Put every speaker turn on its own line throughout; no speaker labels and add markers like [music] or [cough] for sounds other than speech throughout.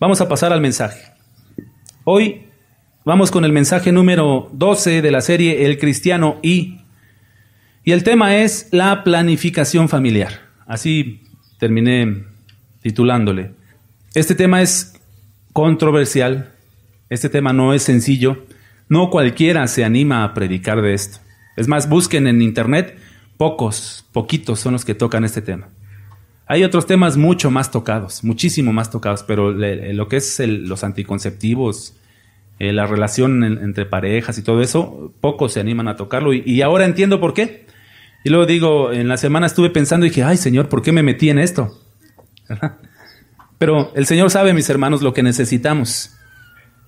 Vamos a pasar al mensaje. Hoy vamos con el mensaje número 12 de la serie El Cristiano y. Y el tema es la planificación familiar. Así terminé titulándole. Este tema es controversial, este tema no es sencillo, no cualquiera se anima a predicar de esto. Es más, busquen en internet, pocos, poquitos son los que tocan este tema. Hay otros temas mucho más tocados, muchísimo más tocados, pero eh, lo que es los anticonceptivos, eh, la relación entre parejas y todo eso, pocos se animan a tocarlo y, ahora entiendo por qué. Y luego digo, en la semana estuve pensando y dije, ay Señor, ¿por qué me metí en esto? [laughs] Pero el Señor sabe, mis hermanos, lo que necesitamos.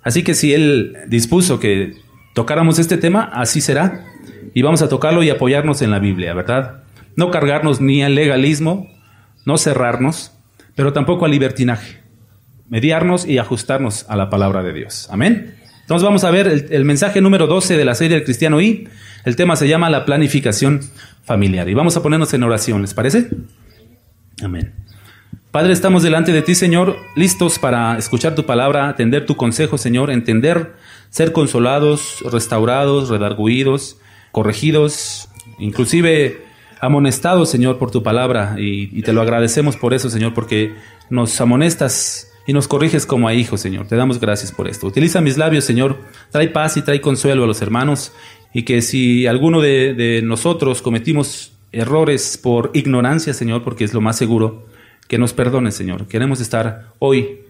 Así que si Él dispuso que tocáramos este tema, así será. Y vamos a tocarlo y apoyarnos en la Biblia, ¿verdad? No cargarnos ni al legalismo, no cerrarnos, pero tampoco al libertinaje. Mediarnos y ajustarnos a la palabra de Dios. Amén. Entonces vamos a ver el, mensaje número 12 de la serie del cristiano y el tema se llama la planificación familiar. Y vamos a ponernos en oración, ¿les parece? Amén. Padre, estamos delante de ti, Señor, listos para escuchar tu palabra, atender tu consejo, Señor, entender, ser consolados, restaurados, redarguidos, corregidos, inclusive amonestado, Señor, por tu palabra y, te lo agradecemos por eso, Señor, porque nos amonestas y nos corriges como a hijos, Señor. Te damos gracias por esto. Utiliza mis labios, Señor. Trae paz y trae consuelo a los hermanos y que si alguno de, nosotros cometimos errores por ignorancia, Señor, porque es lo más seguro, que nos perdone, Señor. Queremos estar hoy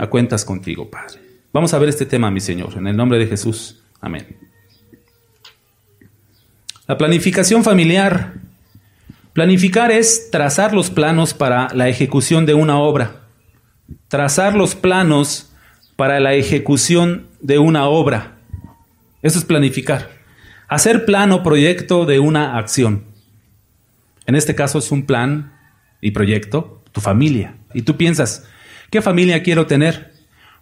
a cuentas contigo, Padre. Vamos a ver este tema, mi Señor, en el nombre de Jesús. Amén. La planificación familiar Planificar es trazar los planos para la ejecución de una obra. Trazar los planos para la ejecución de una obra. Eso es planificar. Hacer plano, proyecto de una acción. En este caso es un plan y proyecto, tu familia. Y tú piensas, ¿qué familia quiero tener?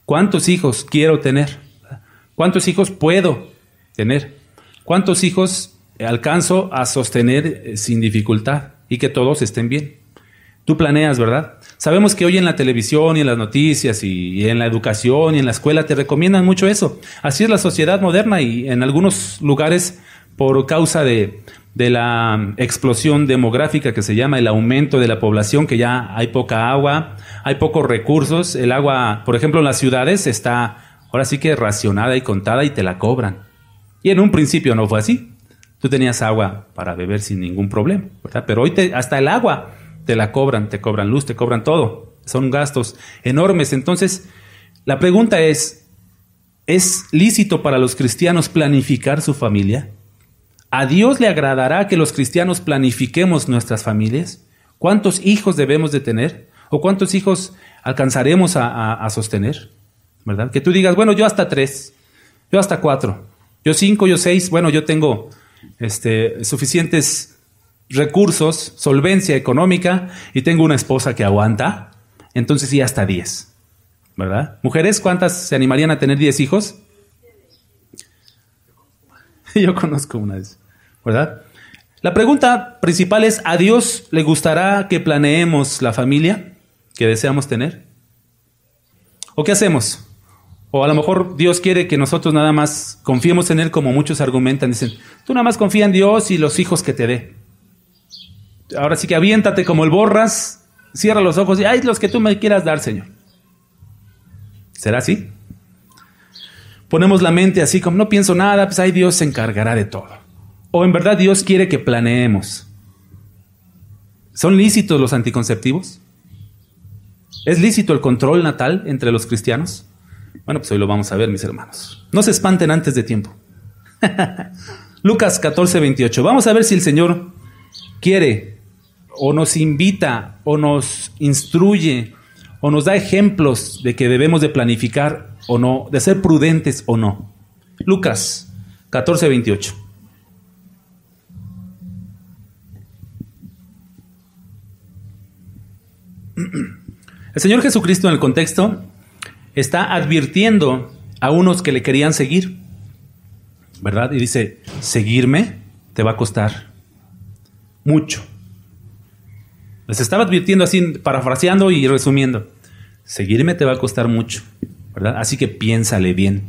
¿Cuántos hijos quiero tener? ¿Cuántos hijos puedo tener? ¿Cuántos hijos alcanzo a sostener eh, sin dificultad y que todos estén bien. Tú planeas, ¿verdad? Sabemos que hoy en la televisión y en las noticias y, en la educación y en la escuela te recomiendan mucho eso. Así es la sociedad moderna y en algunos lugares por causa de, de la explosión demográfica que se llama el aumento de la población, que ya hay poca agua, hay pocos recursos. El agua, por ejemplo, en las ciudades está ahora sí que racionada y contada y te la cobran. Y en un principio no fue así. Tú tenías agua para beber sin ningún problema, ¿verdad? Pero hoy te, hasta el agua te la cobran, te cobran luz, te cobran todo. Son gastos enormes. Entonces, la pregunta es, ¿es lícito para los cristianos planificar su familia? ¿A Dios le agradará que los cristianos planifiquemos nuestras familias? ¿Cuántos hijos debemos de tener? ¿O cuántos hijos alcanzaremos a, a sostener? ¿Verdad? Que tú digas, bueno, yo hasta tres, yo hasta cuatro, yo cinco, yo seis, bueno, yo tengo este, suficientes recursos, solvencia económica y tengo una esposa que aguanta, entonces sí hasta 10. ¿Verdad? ¿Mujeres cuántas se animarían a tener 10 hijos? [laughs] Yo conozco una de esas, ¿verdad? La pregunta principal es, ¿a Dios le gustará que planeemos la familia que deseamos tener? ¿O qué hacemos? O a lo mejor Dios quiere que nosotros nada más confiemos en Él como muchos argumentan. Dicen, tú nada más confía en Dios y los hijos que te dé. Ahora sí que aviéntate como el borras, cierra los ojos y hay los que tú me quieras dar, Señor. ¿Será así? Ponemos la mente así como no pienso nada, pues ahí Dios se encargará de todo. O en verdad Dios quiere que planeemos. ¿Son lícitos los anticonceptivos? ¿Es lícito el control natal entre los cristianos? Bueno, pues hoy lo vamos a ver, mis hermanos. No se espanten antes de tiempo. [laughs] Lucas 14, 28. Vamos a ver si el Señor quiere o nos invita o nos instruye o nos da ejemplos de que debemos de planificar o no, de ser prudentes o no. Lucas 14, 28. [clears throat] El Señor Jesucristo en el contexto está advirtiendo a unos que le querían seguir, ¿verdad? Y dice, seguirme te va a costar mucho. Les estaba advirtiendo así, parafraseando y resumiendo, seguirme te va a costar mucho, ¿verdad? Así que piénsale bien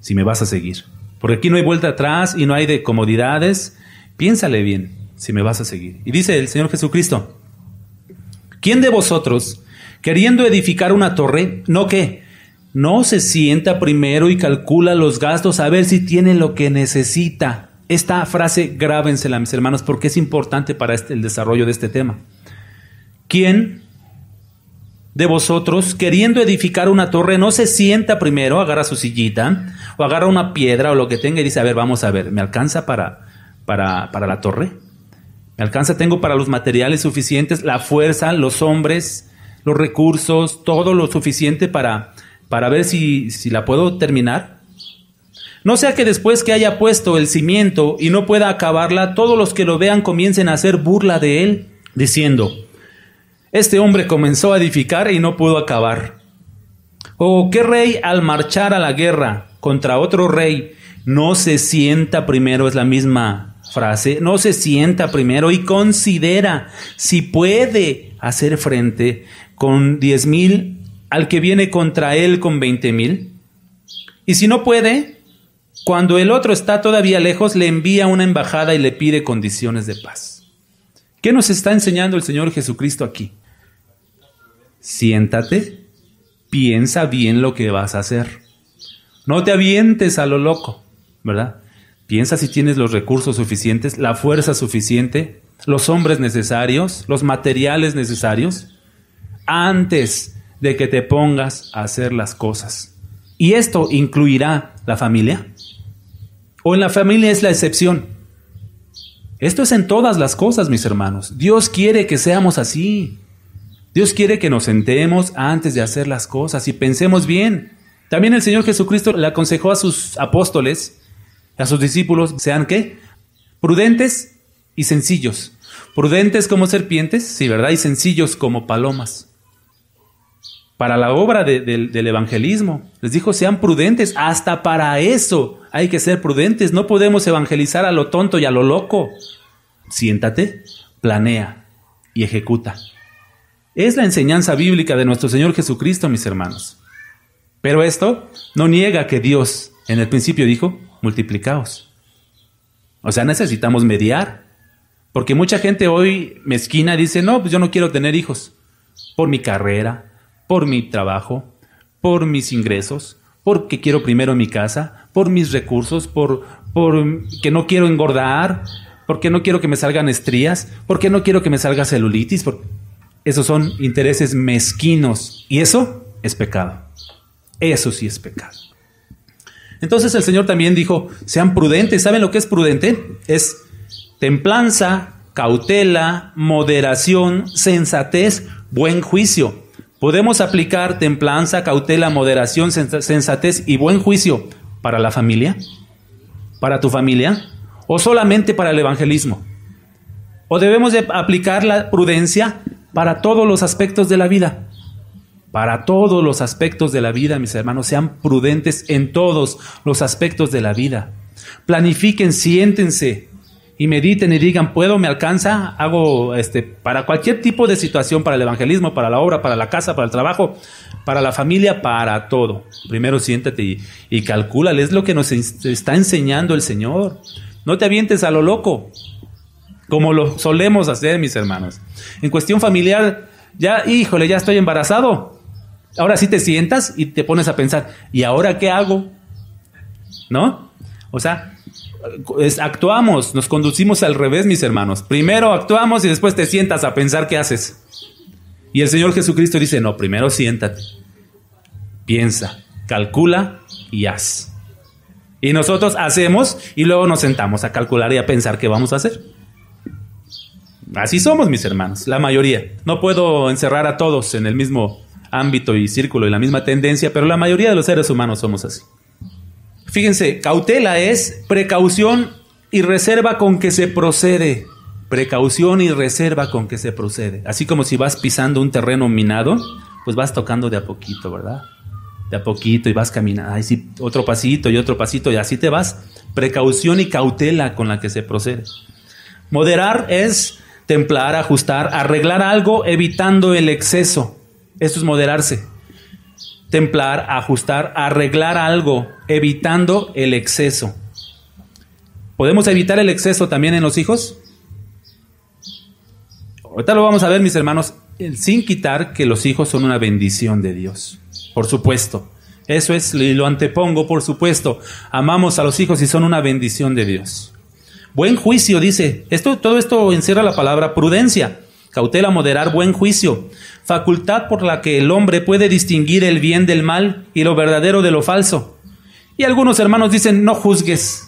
si me vas a seguir. Porque aquí no hay vuelta atrás y no hay de comodidades. Piénsale bien si me vas a seguir. Y dice el Señor Jesucristo, ¿quién de vosotros queriendo edificar una torre, no qué? no se sienta primero y calcula los gastos a ver si tiene lo que necesita. Esta frase grábensela, mis hermanos, porque es importante para este, el desarrollo de este tema. ¿Quién de vosotros, queriendo edificar una torre, no se sienta primero, agarra su sillita o agarra una piedra o lo que tenga y dice, a ver, vamos a ver, ¿me alcanza para, para, para la torre? ¿Me alcanza? ¿Tengo para los materiales suficientes, la fuerza, los hombres, los recursos, todo lo suficiente para, para ver si, si la puedo terminar. No sea que después que haya puesto el cimiento y no pueda acabarla, todos los que lo vean comiencen a hacer burla de él, diciendo, este hombre comenzó a edificar y no pudo acabar. ¿O qué rey al marchar a la guerra contra otro rey no se sienta primero? Es la misma frase. No se sienta primero y considera si puede hacer frente con diez mil al que viene contra él con veinte mil? Y si no puede, cuando el otro está todavía lejos, le envía una embajada y le pide condiciones de paz. ¿Qué nos está enseñando el Señor Jesucristo aquí? Siéntate, piensa bien lo que vas a hacer. No te avientes a lo loco, ¿verdad? Piensa si tienes los recursos suficientes, la fuerza suficiente, los hombres necesarios, los materiales necesarios antes de que te pongas a hacer las cosas. Y esto incluirá la familia. O en la familia es la excepción. Esto es en todas las cosas, mis hermanos. Dios quiere que seamos así. Dios quiere que nos sentemos antes de hacer las cosas y pensemos bien. También el Señor Jesucristo le aconsejó a sus apóstoles, a sus discípulos, sean qué? Prudentes y sencillos. Prudentes como serpientes, sí, ¿verdad? Y sencillos como palomas para la obra del evangelismo. Les dijo, sean prudentes, hasta para eso hay que ser prudentes, no podemos evangelizar a lo tonto y a lo loco. Siéntate, planea y ejecuta. Es la enseñanza bíblica de nuestro Señor Jesucristo, mis hermanos. Pero esto no niega que Dios en el principio dijo, multiplicaos. O sea, necesitamos mediar. Porque mucha gente hoy mezquina dice, no, pues yo no quiero tener hijos por mi carrera, por mi trabajo, por mis ingresos, porque quiero primero mi casa, por mis recursos, por, por que no quiero engordar, porque no quiero que me salgan estrías, porque no quiero que me salga celulitis. Porque... Esos son intereses mezquinos y eso es pecado. Eso sí es pecado. Entonces el Señor también dijo, sean prudentes. ¿Saben lo que es prudente? Es templanza, cautela, moderación, sensatez, buen juicio. Podemos aplicar templanza, cautela, moderación, sensatez y buen juicio para la familia, para tu familia, o solamente para el evangelismo. O debemos aplicar la prudencia para todos los aspectos de la vida. Para todos los aspectos de la vida, mis hermanos, sean prudentes en todos los aspectos de la vida. Planifiquen, siéntense, y mediten y digan, puedo, me alcanza, hago este para cualquier tipo de situación, para el evangelismo, para la obra, para la casa, para el trabajo, para la familia, para todo. Primero siéntate y, y es lo que nos está enseñando el Señor. No te avientes a lo loco, como lo solemos hacer, mis hermanos. En cuestión familiar, ya, híjole, ya estoy embarazado. Ahora sí te sientas y te pones a pensar, ¿y ahora qué hago? ¿No? O sea, actuamos, nos conducimos al revés, mis hermanos. Primero actuamos y después te sientas a pensar qué haces. Y el Señor Jesucristo dice, no, primero siéntate, piensa, calcula y haz. Y nosotros hacemos y luego nos sentamos a calcular y a pensar qué vamos a hacer. Así somos, mis hermanos, la mayoría. No puedo encerrar a todos en el mismo ámbito y círculo y la misma tendencia, pero la mayoría de los seres humanos somos así. Fíjense, cautela es precaución y reserva con que se procede. Precaución y reserva con que se procede. Así como si vas pisando un terreno minado, pues vas tocando de a poquito, ¿verdad? De a poquito y vas caminando. Ay, sí, otro pasito y otro pasito y así te vas. Precaución y cautela con la que se procede. Moderar es templar, ajustar, arreglar algo evitando el exceso. Esto es moderarse templar, ajustar, arreglar algo, evitando el exceso. ¿Podemos evitar el exceso también en los hijos? Ahorita lo vamos a ver, mis hermanos, sin quitar que los hijos son una bendición de Dios. Por supuesto. Eso es, lo antepongo, por supuesto. Amamos a los hijos y son una bendición de Dios. Buen juicio, dice. Esto, todo esto encierra la palabra prudencia. Cautela, moderar, buen juicio facultad por la que el hombre puede distinguir el bien del mal y lo verdadero de lo falso. Y algunos hermanos dicen, no juzgues.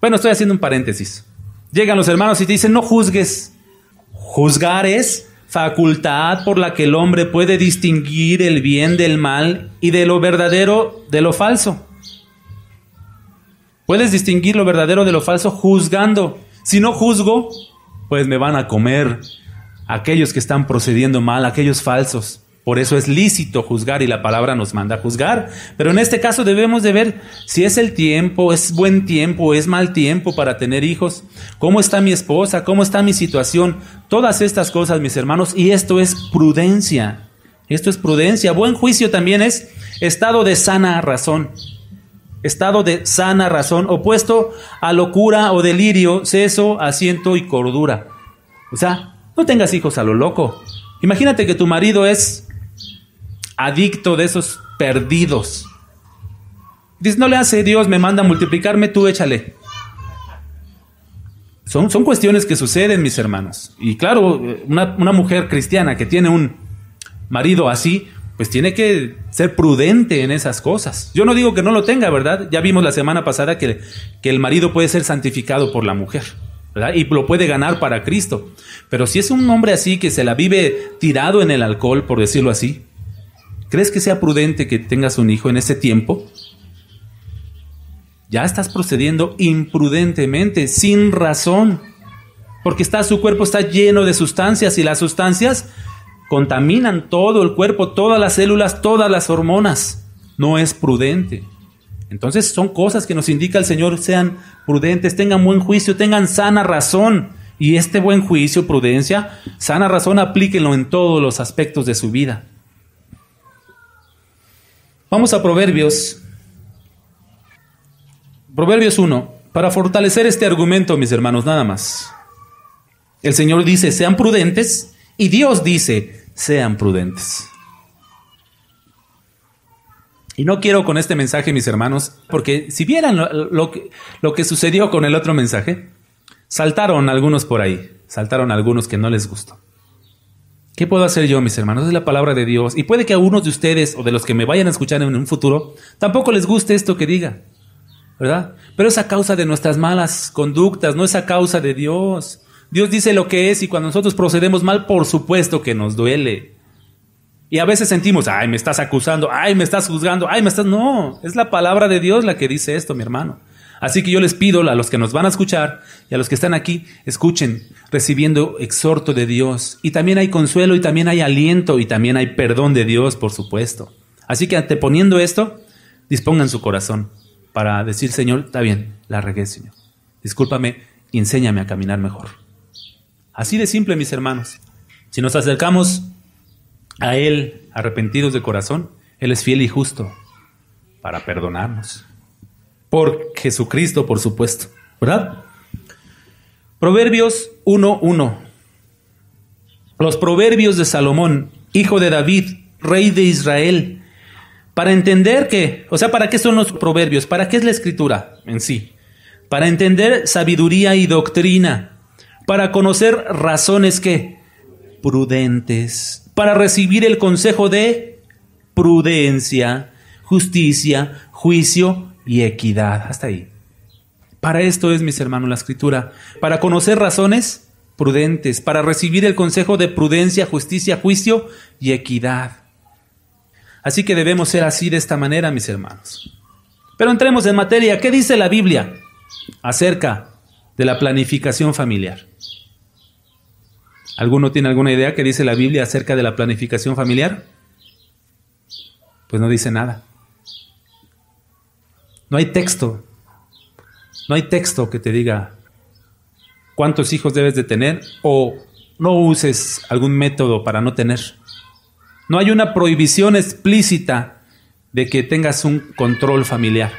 Bueno, estoy haciendo un paréntesis. Llegan los hermanos y te dicen, no juzgues. Juzgar es facultad por la que el hombre puede distinguir el bien del mal y de lo verdadero de lo falso. Puedes distinguir lo verdadero de lo falso juzgando. Si no juzgo, pues me van a comer, aquellos que están procediendo mal, aquellos falsos. Por eso es lícito juzgar y la palabra nos manda a juzgar. Pero en este caso debemos de ver si es el tiempo, es buen tiempo, es mal tiempo para tener hijos, cómo está mi esposa, cómo está mi situación, todas estas cosas, mis hermanos, y esto es prudencia. Esto es prudencia. Buen juicio también es estado de sana razón. Estado de sana razón, opuesto a locura o delirio, seso, asiento y cordura. O sea, no tengas hijos a lo loco. Imagínate que tu marido es adicto de esos perdidos. Dices, no le hace Dios, me manda a multiplicarme, tú échale. Son, son cuestiones que suceden, mis hermanos. Y claro, una, mujer cristiana que tiene un marido así, pues tiene que ser prudente en esas cosas. Yo no digo que no lo tenga, ¿verdad? Ya vimos la semana pasada que, que el marido puede ser santificado por la mujer. Y lo puede ganar para Cristo. Pero si es un hombre así que se la vive tirado en el alcohol, por decirlo así, ¿crees que sea prudente que tengas un hijo en ese tiempo? Ya estás procediendo imprudentemente, sin razón, porque está, su cuerpo está lleno de sustancias y las sustancias contaminan todo el cuerpo, todas las células, todas las hormonas. No es prudente. Entonces son cosas que nos indica el Señor, sean prudentes, tengan buen juicio, tengan sana razón. Y este buen juicio, prudencia, sana razón, aplíquenlo en todos los aspectos de su vida. Vamos a Proverbios. Proverbios 1. Para fortalecer este argumento, mis hermanos, nada más. El Señor dice, sean prudentes, y Dios dice, sean prudentes. Y no quiero con este mensaje, mis hermanos, porque si vieran lo, que, sucedió con el otro mensaje, saltaron algunos por ahí, saltaron algunos que no les gustó. ¿Qué puedo hacer yo, mis hermanos? Es la palabra de Dios. Y puede que a algunos de ustedes o de los que me vayan a escuchar en un futuro, tampoco les guste esto que diga, ¿verdad? Pero es a causa de nuestras malas conductas, no es a causa de Dios. Dios dice lo que es y cuando nosotros procedemos mal, por supuesto que nos duele. Y a veces sentimos, ay, me estás acusando, ay, me estás juzgando, ay, me estás... No, es la palabra de Dios la que dice esto, mi hermano. Así que yo les pido a los que nos van a escuchar y a los que están aquí, escuchen, recibiendo exhorto de Dios. Y también hay consuelo y también hay aliento y también hay perdón de Dios, por supuesto. Así que anteponiendo esto, dispongan su corazón para decir, Señor, está bien, la regué, Señor. Discúlpame y enséñame a caminar mejor. Así de simple, mis hermanos. Si nos acercamos a Él, arrepentidos de corazón, Él es fiel y justo para perdonarnos. Por Jesucristo, por supuesto, ¿verdad? Proverbios 1.1. Los proverbios de Salomón, hijo de David, rey de Israel. Para entender que, o sea, ¿para qué son los proverbios? ¿Para qué es la escritura en sí? Para entender sabiduría y doctrina. Para conocer razones que prudentes para recibir el consejo de prudencia, justicia, juicio y equidad. Hasta ahí. Para esto es, mis hermanos, la escritura. Para conocer razones prudentes, para recibir el consejo de prudencia, justicia, juicio y equidad. Así que debemos ser así de esta manera, mis hermanos. Pero entremos en materia. ¿Qué dice la Biblia acerca de la planificación familiar? ¿Alguno tiene alguna idea que dice la Biblia acerca de la planificación familiar? Pues no dice nada. No hay texto. No hay texto que te diga cuántos hijos debes de tener o no uses algún método para no tener. No hay una prohibición explícita de que tengas un control familiar.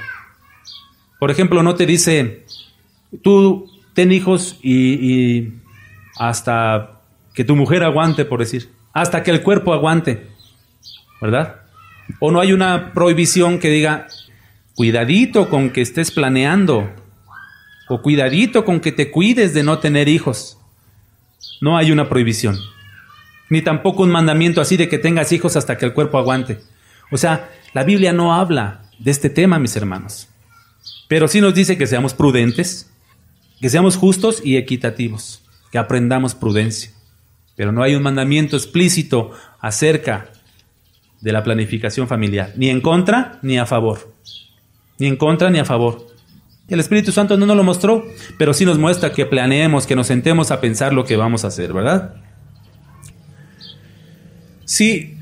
Por ejemplo, no te dice, tú ten hijos y, y hasta que tu mujer aguante, por decir, hasta que el cuerpo aguante, ¿verdad? O no hay una prohibición que diga, cuidadito con que estés planeando, o cuidadito con que te cuides de no tener hijos. No hay una prohibición, ni tampoco un mandamiento así de que tengas hijos hasta que el cuerpo aguante. O sea, la Biblia no habla de este tema, mis hermanos, pero sí nos dice que seamos prudentes, que seamos justos y equitativos, que aprendamos prudencia. Pero no hay un mandamiento explícito acerca de la planificación familiar, ni en contra ni a favor. Ni en contra ni a favor. El Espíritu Santo no nos lo mostró, pero sí nos muestra que planeemos, que nos sentemos a pensar lo que vamos a hacer, ¿verdad? Sí,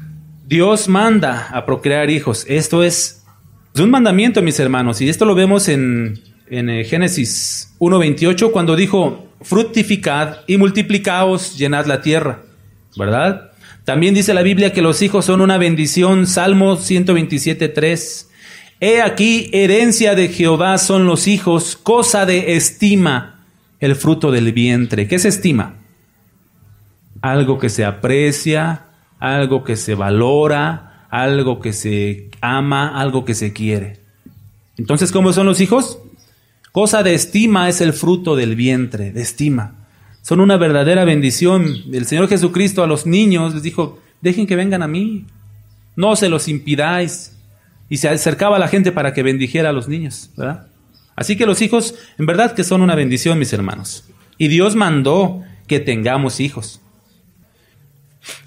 Dios manda a procrear hijos, esto es, es un mandamiento, mis hermanos, y esto lo vemos en en eh, Génesis 1.28 cuando dijo, fructificad y multiplicaos, llenad la tierra, ¿verdad? También dice la Biblia que los hijos son una bendición, Salmo 127.3. He aquí, herencia de Jehová son los hijos, cosa de estima, el fruto del vientre. ¿Qué es estima? Algo que se aprecia, algo que se valora, algo que se ama, algo que se quiere. Entonces, ¿cómo son los hijos? Cosa de estima es el fruto del vientre, de estima. Son una verdadera bendición. El Señor Jesucristo a los niños les dijo, dejen que vengan a mí, no se los impidáis. Y se acercaba a la gente para que bendijera a los niños, ¿verdad? Así que los hijos, en verdad que son una bendición, mis hermanos. Y Dios mandó que tengamos hijos.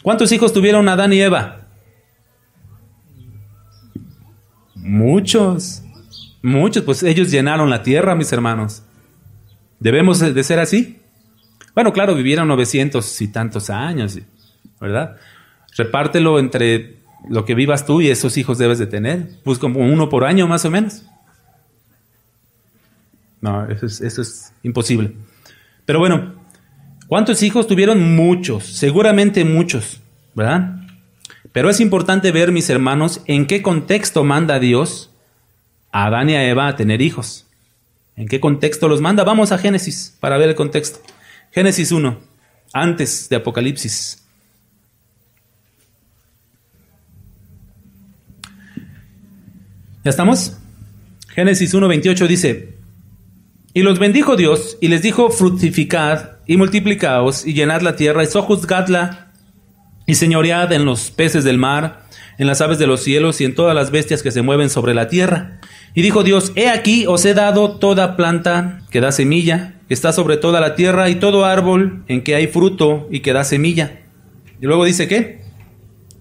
¿Cuántos hijos tuvieron Adán y Eva? Muchos. Muchos, pues ellos llenaron la tierra, mis hermanos. ¿Debemos de ser así? Bueno, claro, vivieron 900 y tantos años, ¿verdad? Repártelo entre lo que vivas tú y esos hijos debes de tener, pues como uno por año más o menos. No, eso es, eso es imposible. Pero bueno, ¿cuántos hijos tuvieron? Muchos, seguramente muchos, ¿verdad? Pero es importante ver, mis hermanos, en qué contexto manda Dios Adán y a Eva a tener hijos. ¿En qué contexto los manda? Vamos a Génesis para ver el contexto. Génesis 1, antes de Apocalipsis. ¿Ya estamos? Génesis 1, 28 dice, y los bendijo Dios y les dijo, fructificad y multiplicaos y llenad la tierra y sojuzgadla y señoread en los peces del mar, en las aves de los cielos y en todas las bestias que se mueven sobre la tierra y dijo Dios, He aquí os he dado toda planta que da semilla, que está sobre toda la tierra, y todo árbol en que hay fruto y que da semilla. Y luego dice que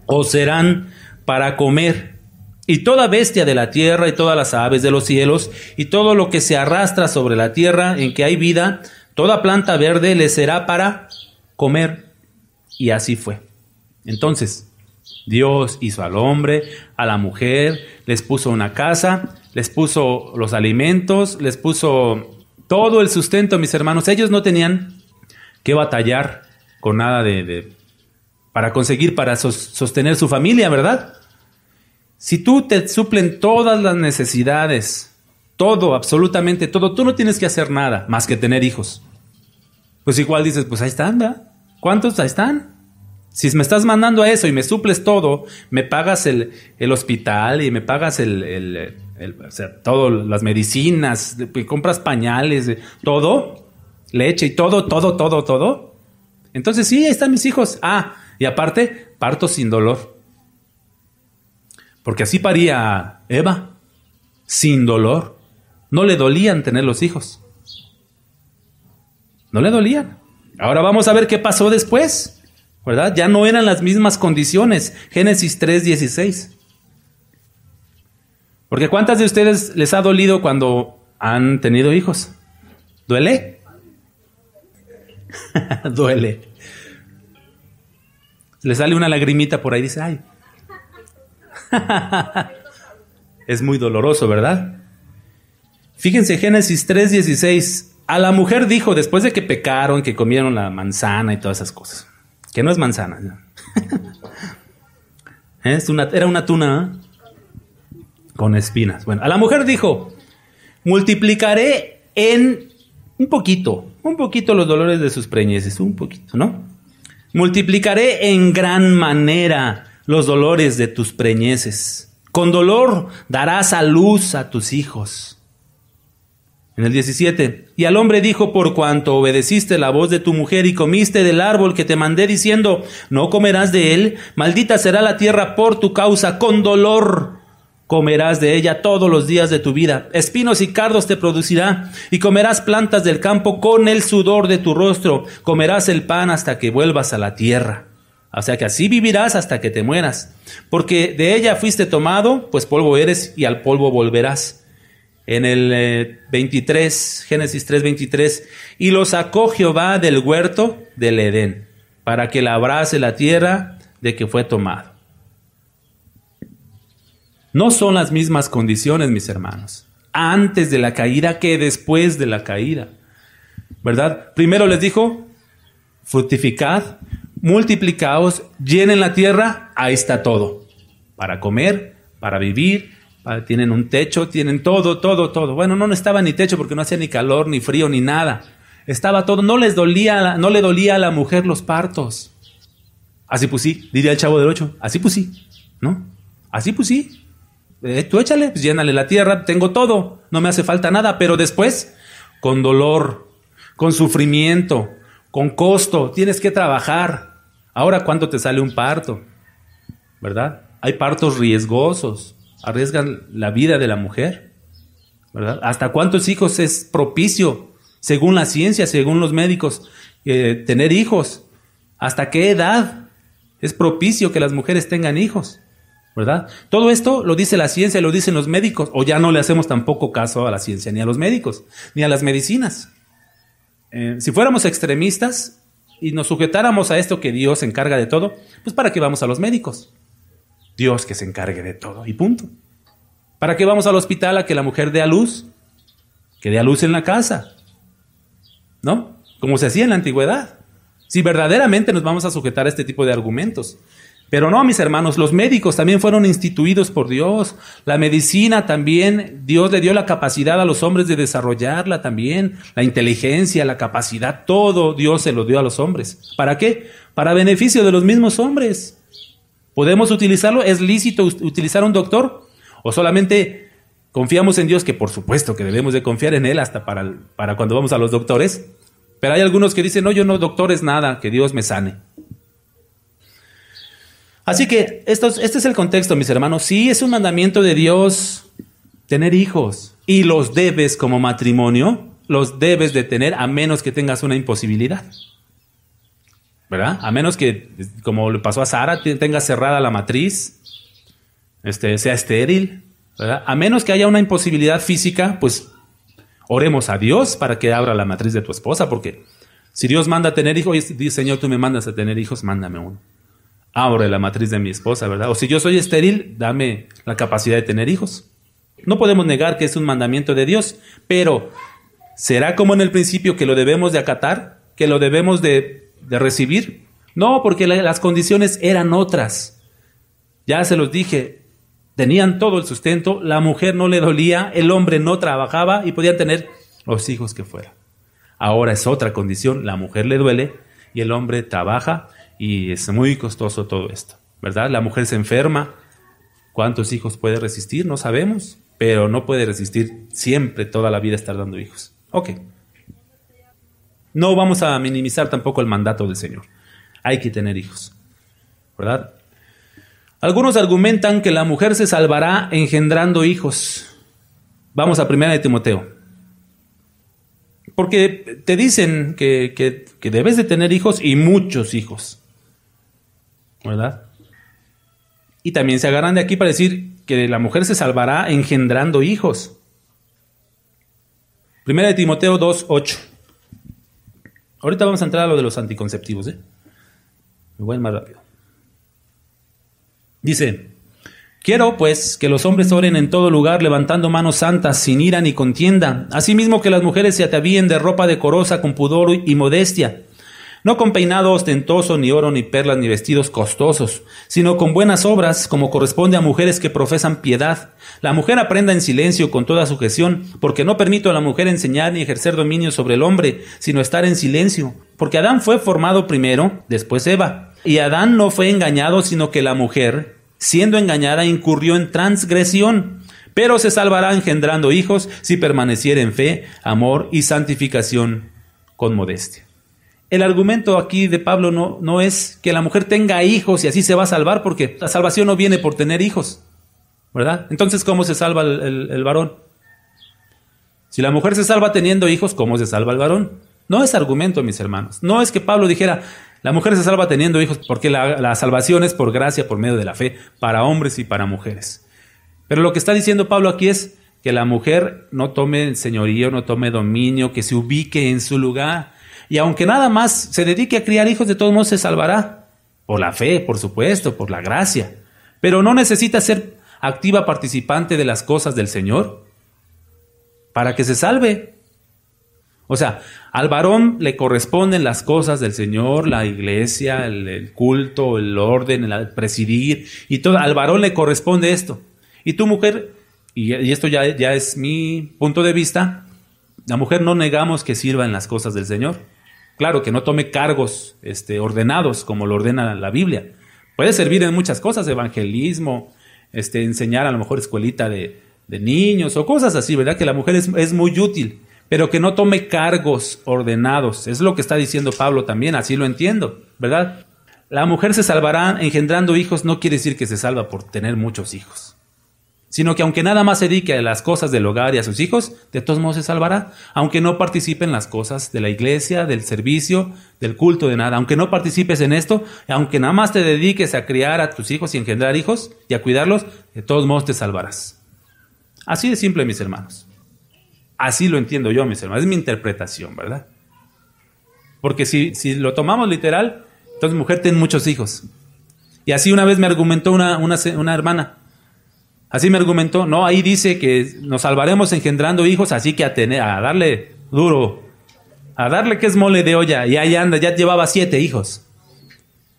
os serán para comer. Y toda bestia de la tierra y todas las aves de los cielos y todo lo que se arrastra sobre la tierra en que hay vida, toda planta verde les será para comer. Y así fue. Entonces, Dios hizo al hombre, a la mujer, les puso una casa les puso los alimentos, les puso todo el sustento, a mis hermanos. Ellos no tenían que batallar con nada de, para conseguir, para sostener su familia, ¿verdad? Si tú te suplen todas las necesidades, todo, absolutamente todo, tú no tienes que hacer nada más que tener hijos. Pues igual dices, pues ahí están, ¿verdad? ¿Cuántos ahí están? Si me estás mandando a eso y me suples todo, me pagas el, hospital y me pagas el, el, las medicinas, compras pañales, eh, todo, leche y todo, todo, todo, todo. Entonces sí, ahí están mis hijos. Ah, y aparte, parto sin dolor. Porque así paría Eva, sin dolor. No le dolían tener los hijos. No le dolían. Ahora vamos a ver qué pasó después. ¿verdad? Ya no eran las mismas condiciones. Génesis 3:16. Porque ¿cuántas de ustedes les ha dolido cuando han tenido hijos? ¿Duele? [laughs] Duele. Le sale una lagrimita por ahí dice, ay. [laughs] es muy doloroso, ¿verdad? Fíjense Génesis 3:16. A la mujer dijo, después de que pecaron, que comieron la manzana y todas esas cosas. Que no es manzana. [laughs] era una tuna con espinas. Bueno, a la mujer dijo, multiplicaré en un poquito, un poquito los dolores de sus preñeces, un poquito, ¿no? Multiplicaré en gran manera los dolores de tus preñeces. Con dolor darás a luz a tus hijos. En el 17, y al hombre dijo, por cuanto obedeciste la voz de tu mujer y comiste del árbol que te mandé diciendo, no comerás de él, maldita será la tierra por tu causa, con dolor comerás de ella todos los días de tu vida, espinos y cardos te producirá, y comerás plantas del campo con el sudor de tu rostro, comerás el pan hasta que vuelvas a la tierra. O sea que así vivirás hasta que te mueras, porque de ella fuiste tomado, pues polvo eres y al polvo volverás en el 23, eh, Génesis 3, 23, y lo sacó Jehová del huerto del Edén, para que labrase la tierra de que fue tomado. No son las mismas condiciones, mis hermanos, antes de la caída que después de la caída. ¿Verdad? Primero les dijo, fructificad, multiplicaos, llenen la tierra, ahí está todo, para comer, para vivir, Ah, tienen un techo, tienen todo, todo, todo. Bueno, no, estaba ni techo porque no hacía ni calor, ni frío, ni nada. Estaba todo, no les dolía, no le dolía a la mujer los partos. Así pues sí, diría el chavo del ocho. así pues sí, ¿no? Así pues sí. Eh, tú échale, pues llénale la tierra, tengo todo, no me hace falta nada, pero después, con dolor, con sufrimiento, con costo, tienes que trabajar. Ahora, ¿cuánto te sale un parto? ¿Verdad? Hay partos riesgosos arriesgan la vida de la mujer, ¿verdad? ¿Hasta cuántos hijos es propicio, según la ciencia, según los médicos, eh, tener hijos? ¿Hasta qué edad es propicio que las mujeres tengan hijos? ¿Verdad? Todo esto lo dice la ciencia, lo dicen los médicos, o ya no le hacemos tampoco caso a la ciencia, ni a los médicos, ni a las medicinas. Eh, si fuéramos extremistas y nos sujetáramos a esto que Dios encarga de todo, pues para qué vamos a los médicos, Dios que se encargue de todo y punto. ¿Para qué vamos al hospital a que la mujer dé a luz? Que dé a luz en la casa. ¿No? Como se hacía en la antigüedad. Si verdaderamente nos vamos a sujetar a este tipo de argumentos. Pero no, mis hermanos, los médicos también fueron instituidos por Dios. La medicina también, Dios le dio la capacidad a los hombres de desarrollarla también. La inteligencia, la capacidad, todo Dios se lo dio a los hombres. ¿Para qué? Para beneficio de los mismos hombres. ¿Podemos utilizarlo? ¿Es lícito utilizar un doctor? ¿O solamente confiamos en Dios, que por supuesto que debemos de confiar en Él hasta para, cuando vamos a los doctores? Pero hay algunos que dicen, no, yo no doctor es nada, que Dios me sane. Así que esto, este es el contexto, mis hermanos. Sí, es un mandamiento de Dios tener hijos. Y los debes como matrimonio, los debes de tener a menos que tengas una imposibilidad. ¿verdad? A menos que, como le pasó a Sara, tenga cerrada la matriz, este, sea estéril, ¿verdad? A menos que haya una imposibilidad física, pues oremos a Dios para que abra la matriz de tu esposa, porque si Dios manda a tener hijos, y dice, Señor, tú me mandas a tener hijos, mándame uno. Abre la matriz de mi esposa, ¿verdad? O si yo soy estéril, dame la capacidad de tener hijos. No podemos negar que es un mandamiento de Dios, pero ¿será como en el principio que lo debemos de acatar? ¿Que lo debemos de de recibir. No, porque las condiciones eran otras. Ya se los dije, tenían todo el sustento, la mujer no le dolía, el hombre no trabajaba y podían tener los hijos que fuera. Ahora es otra condición, la mujer le duele y el hombre trabaja y es muy costoso todo esto, ¿verdad? La mujer se enferma, ¿cuántos hijos puede resistir? No sabemos, pero no puede resistir siempre toda la vida estar dando hijos. Ok. No vamos a minimizar tampoco el mandato del Señor. Hay que tener hijos. ¿Verdad? Algunos argumentan que la mujer se salvará engendrando hijos. Vamos a primera de Timoteo. Porque te dicen que, debes de tener hijos y muchos hijos. ¿Verdad? Y también se agarran de aquí para decir que la mujer se salvará engendrando hijos. Primera de Timoteo 2, 8. Ahorita vamos a entrar a lo de los anticonceptivos, ¿eh? Me voy más rápido. Dice, quiero pues que los hombres oren en todo lugar levantando manos santas, sin ira ni contienda, asimismo que las mujeres se atavíen de ropa decorosa con pudor y modestia no con peinado ostentoso, ni oro, ni perlas, ni vestidos costosos, sino con buenas obras, como corresponde a mujeres que profesan piedad. La mujer aprenda en silencio con toda sujeción, porque no permito a la mujer enseñar ni ejercer dominio sobre el hombre, sino estar en silencio, porque Adán fue formado primero, después Eva, y Adán no fue engañado, sino que la mujer, siendo engañada, incurrió en transgresión. Pero se salvará engendrando hijos si permaneciera en fe, amor y santificación con modestia el argumento aquí de Pablo no, no es que la mujer tenga hijos y así se va a salvar, porque la salvación no viene por tener hijos, ¿verdad? Entonces, ¿cómo se salva el, varón? Si la mujer se salva teniendo hijos, ¿cómo se salva el varón? No es argumento, mis hermanos. No es que Pablo dijera, la mujer se salva teniendo hijos, porque la, la, salvación es por gracia, por medio de la fe, para hombres y para mujeres. Pero lo que está diciendo Pablo aquí es que la mujer no tome señorío, no tome dominio, que se ubique en su lugar, y aunque nada más se dedique a criar hijos, de todos modos se salvará. Por la fe, por supuesto, por la gracia. Pero no necesita ser activa participante de las cosas del Señor para que se salve. O sea, al varón le corresponden las cosas del Señor, la iglesia, el, culto, el orden, el presidir, y todo. Al varón le corresponde esto. Y tu mujer, y, esto ya, ya es mi punto de vista, la mujer no negamos que sirva en las cosas del Señor. Claro, que no tome cargos este, ordenados como lo ordena la Biblia. Puede servir en muchas cosas, evangelismo, este, enseñar a lo mejor escuelita de, niños o cosas así, ¿verdad? Que la mujer es, es, muy útil, pero que no tome cargos ordenados. Es lo que está diciendo Pablo también, así lo entiendo, ¿verdad? La mujer se salvará engendrando hijos, no quiere decir que se salva por tener muchos hijos sino que aunque nada más se dedique a las cosas del hogar y a sus hijos, de todos modos se salvará, aunque no participe en las cosas de la iglesia, del servicio, del culto, de nada, aunque no participes en esto, aunque nada más te dediques a criar a tus hijos y engendrar hijos y a cuidarlos, de todos modos te salvarás. Así de simple, mis hermanos. Así lo entiendo yo, mis hermanos. Es mi interpretación, ¿verdad? Porque si, lo tomamos literal, entonces mujer, tiene muchos hijos. Y así una vez me argumentó una, una hermana Así me argumentó. No, ahí dice que nos salvaremos engendrando hijos, así que a, a darle duro, a darle que es mole de olla. Y ahí anda, ya llevaba siete hijos.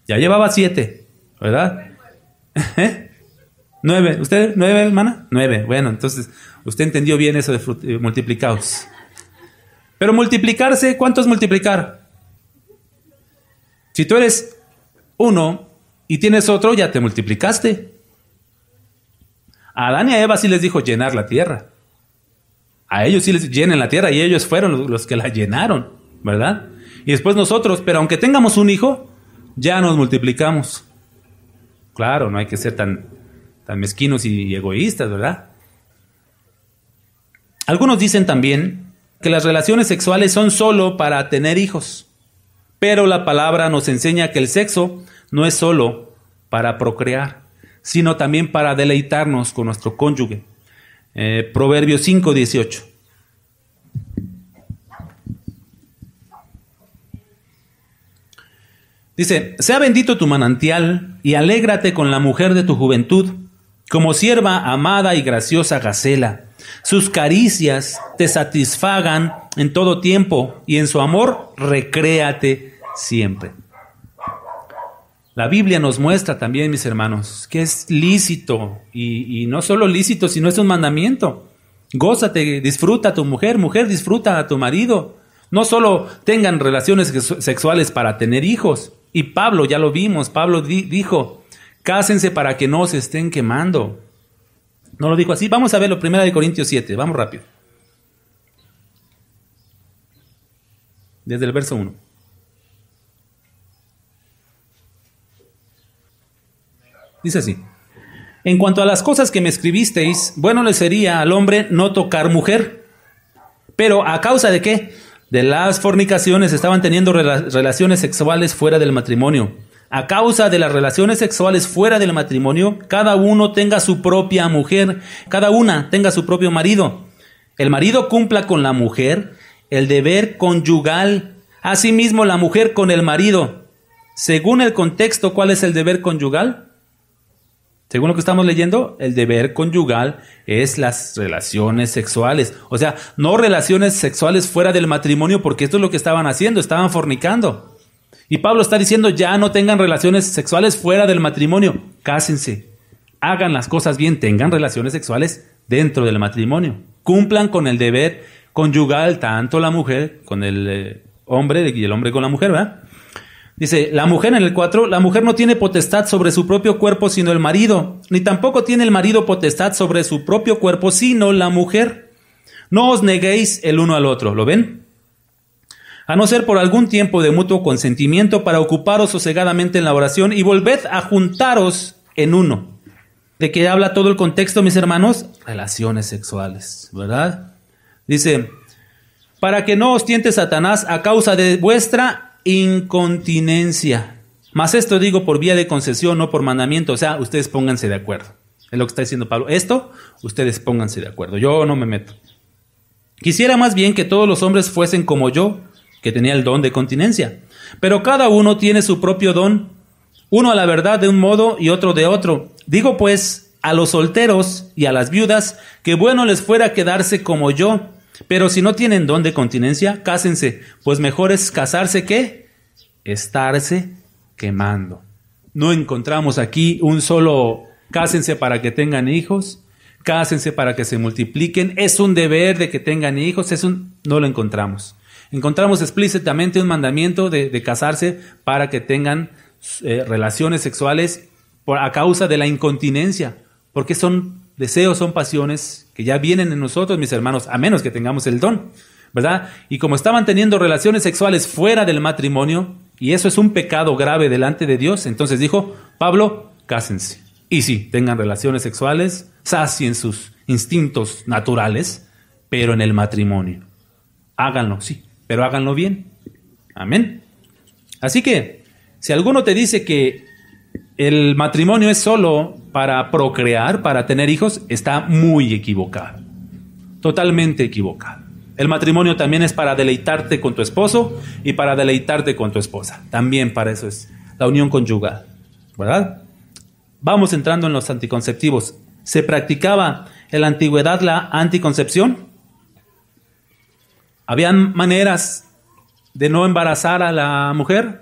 Ya llevaba siete, ¿verdad? [laughs] ¿Eh? Nueve. ¿Usted nueve, hermana? Nueve. Bueno, entonces usted entendió bien eso de multiplicados. Pero multiplicarse, ¿cuánto es multiplicar? Si tú eres uno y tienes otro, ya te multiplicaste. A Adán y a Eva sí les dijo llenar la tierra. A ellos sí les llenen la tierra y ellos fueron los, que la llenaron, ¿verdad? Y después nosotros, pero aunque tengamos un hijo, ya nos multiplicamos. Claro, no hay que ser tan, tan mezquinos y egoístas, ¿verdad? Algunos dicen también que las relaciones sexuales son solo para tener hijos, pero la palabra nos enseña que el sexo no es solo para procrear sino también para deleitarnos con nuestro cónyuge. Eh, Proverbio Proverbios 5, 18. Dice, sea bendito tu manantial y alégrate con la mujer de tu juventud, como sierva amada y graciosa Gacela. Sus caricias te satisfagan en todo tiempo y en su amor recréate siempre. La Biblia nos muestra también, mis hermanos, que es lícito, y, no solo lícito, sino es un mandamiento. Gózate, disfruta a tu mujer, mujer, disfruta a tu marido. No solo tengan relaciones sexuales para tener hijos. Y Pablo, ya lo vimos, Pablo dijo, cásense para que no se estén quemando. No lo dijo así. Vamos a ver lo primero de Corintios 7, vamos rápido. Desde el verso 1. Dice así. En cuanto a las cosas que me escribisteis, bueno le sería al hombre no tocar mujer. Pero a causa de qué? De las fornicaciones estaban teniendo relaciones sexuales fuera del matrimonio. A causa de las relaciones sexuales fuera del matrimonio, cada uno tenga su propia mujer, cada una tenga su propio marido. El marido cumpla con la mujer el deber conyugal, asimismo la mujer con el marido. Según el contexto, ¿cuál es el deber conyugal? Según lo que estamos leyendo, el deber conyugal es las relaciones sexuales. O sea, no relaciones sexuales fuera del matrimonio, porque esto es lo que estaban haciendo, estaban fornicando. Y Pablo está diciendo, ya no tengan relaciones sexuales fuera del matrimonio, cásense, hagan las cosas bien, tengan relaciones sexuales dentro del matrimonio, cumplan con el deber conyugal, tanto la mujer con el eh, hombre y el hombre con la mujer, ¿verdad? Dice, la mujer en el 4, la mujer no tiene potestad sobre su propio cuerpo sino el marido, ni tampoco tiene el marido potestad sobre su propio cuerpo sino la mujer. No os neguéis el uno al otro, ¿lo ven? A no ser por algún tiempo de mutuo consentimiento para ocuparos sosegadamente en la oración y volved a juntaros en uno. ¿De qué habla todo el contexto, mis hermanos? Relaciones sexuales, ¿verdad? Dice, para que no os tiente Satanás a causa de vuestra incontinencia. Más esto digo por vía de concesión, no por mandamiento. O sea, ustedes pónganse de acuerdo. Es lo que está diciendo Pablo. Esto, ustedes pónganse de acuerdo. Yo no me meto. Quisiera más bien que todos los hombres fuesen como yo, que tenía el don de continencia. Pero cada uno tiene su propio don, uno a la verdad de un modo y otro de otro. Digo pues a los solteros y a las viudas que bueno les fuera quedarse como yo pero si no tienen don de continencia, cásense, pues mejor es casarse que estarse quemando. No encontramos aquí un solo cásense para que tengan hijos, cásense para que se multipliquen, es un deber de que tengan hijos, es un no lo encontramos. Encontramos explícitamente un mandamiento de, casarse para que tengan eh, relaciones sexuales por, a causa de la incontinencia, porque son deseos son pasiones que ya vienen en nosotros, mis hermanos, a menos que tengamos el don, ¿verdad? Y como estaban teniendo relaciones sexuales fuera del matrimonio, y eso es un pecado grave delante de Dios, entonces dijo Pablo, cásense. Y sí, tengan relaciones sexuales, sacien sus instintos naturales, pero en el matrimonio. Háganlo, sí, pero háganlo bien. Amén. Así que, si alguno te dice que el matrimonio es solo para procrear, para tener hijos, está muy equivocado. Totalmente equivocado. El matrimonio también es para deleitarte con tu esposo y para deleitarte con tu esposa. También para eso es la unión conyugal. ¿Verdad? Vamos entrando en los anticonceptivos. ¿Se practicaba en la antigüedad la anticoncepción? ¿Habían maneras de no embarazar a la mujer?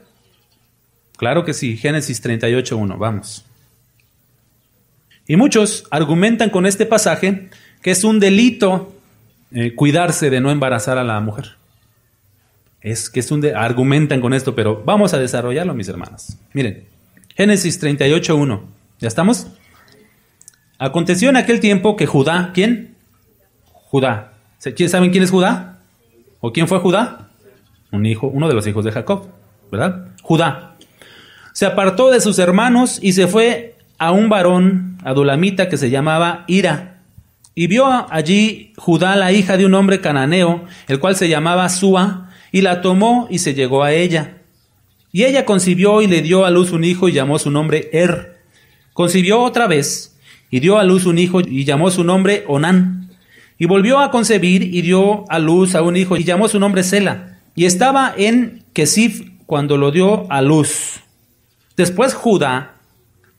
Claro que sí, Génesis 38.1, vamos. Y muchos argumentan con este pasaje que es un delito eh, cuidarse de no embarazar a la mujer. Es que es un argumentan con esto, pero vamos a desarrollarlo, mis hermanas. Miren, Génesis 38.1, ¿ya estamos? Aconteció en aquel tiempo que Judá, ¿quién? Judá. ¿Saben quién es Judá? ¿O quién fue Judá? Un hijo, uno de los hijos de Jacob, ¿verdad? Judá se apartó de sus hermanos y se fue a un varón a adulamita que se llamaba Ira. Y vio allí Judá la hija de un hombre cananeo, el cual se llamaba Sua, y la tomó y se llegó a ella. Y ella concibió y le dio a luz un hijo y llamó su nombre Er. Concibió otra vez y dio a luz un hijo y llamó su nombre Onán. Y volvió a concebir y dio a luz a un hijo y llamó su nombre Sela. Y estaba en Kesif cuando lo dio a luz. Después Judá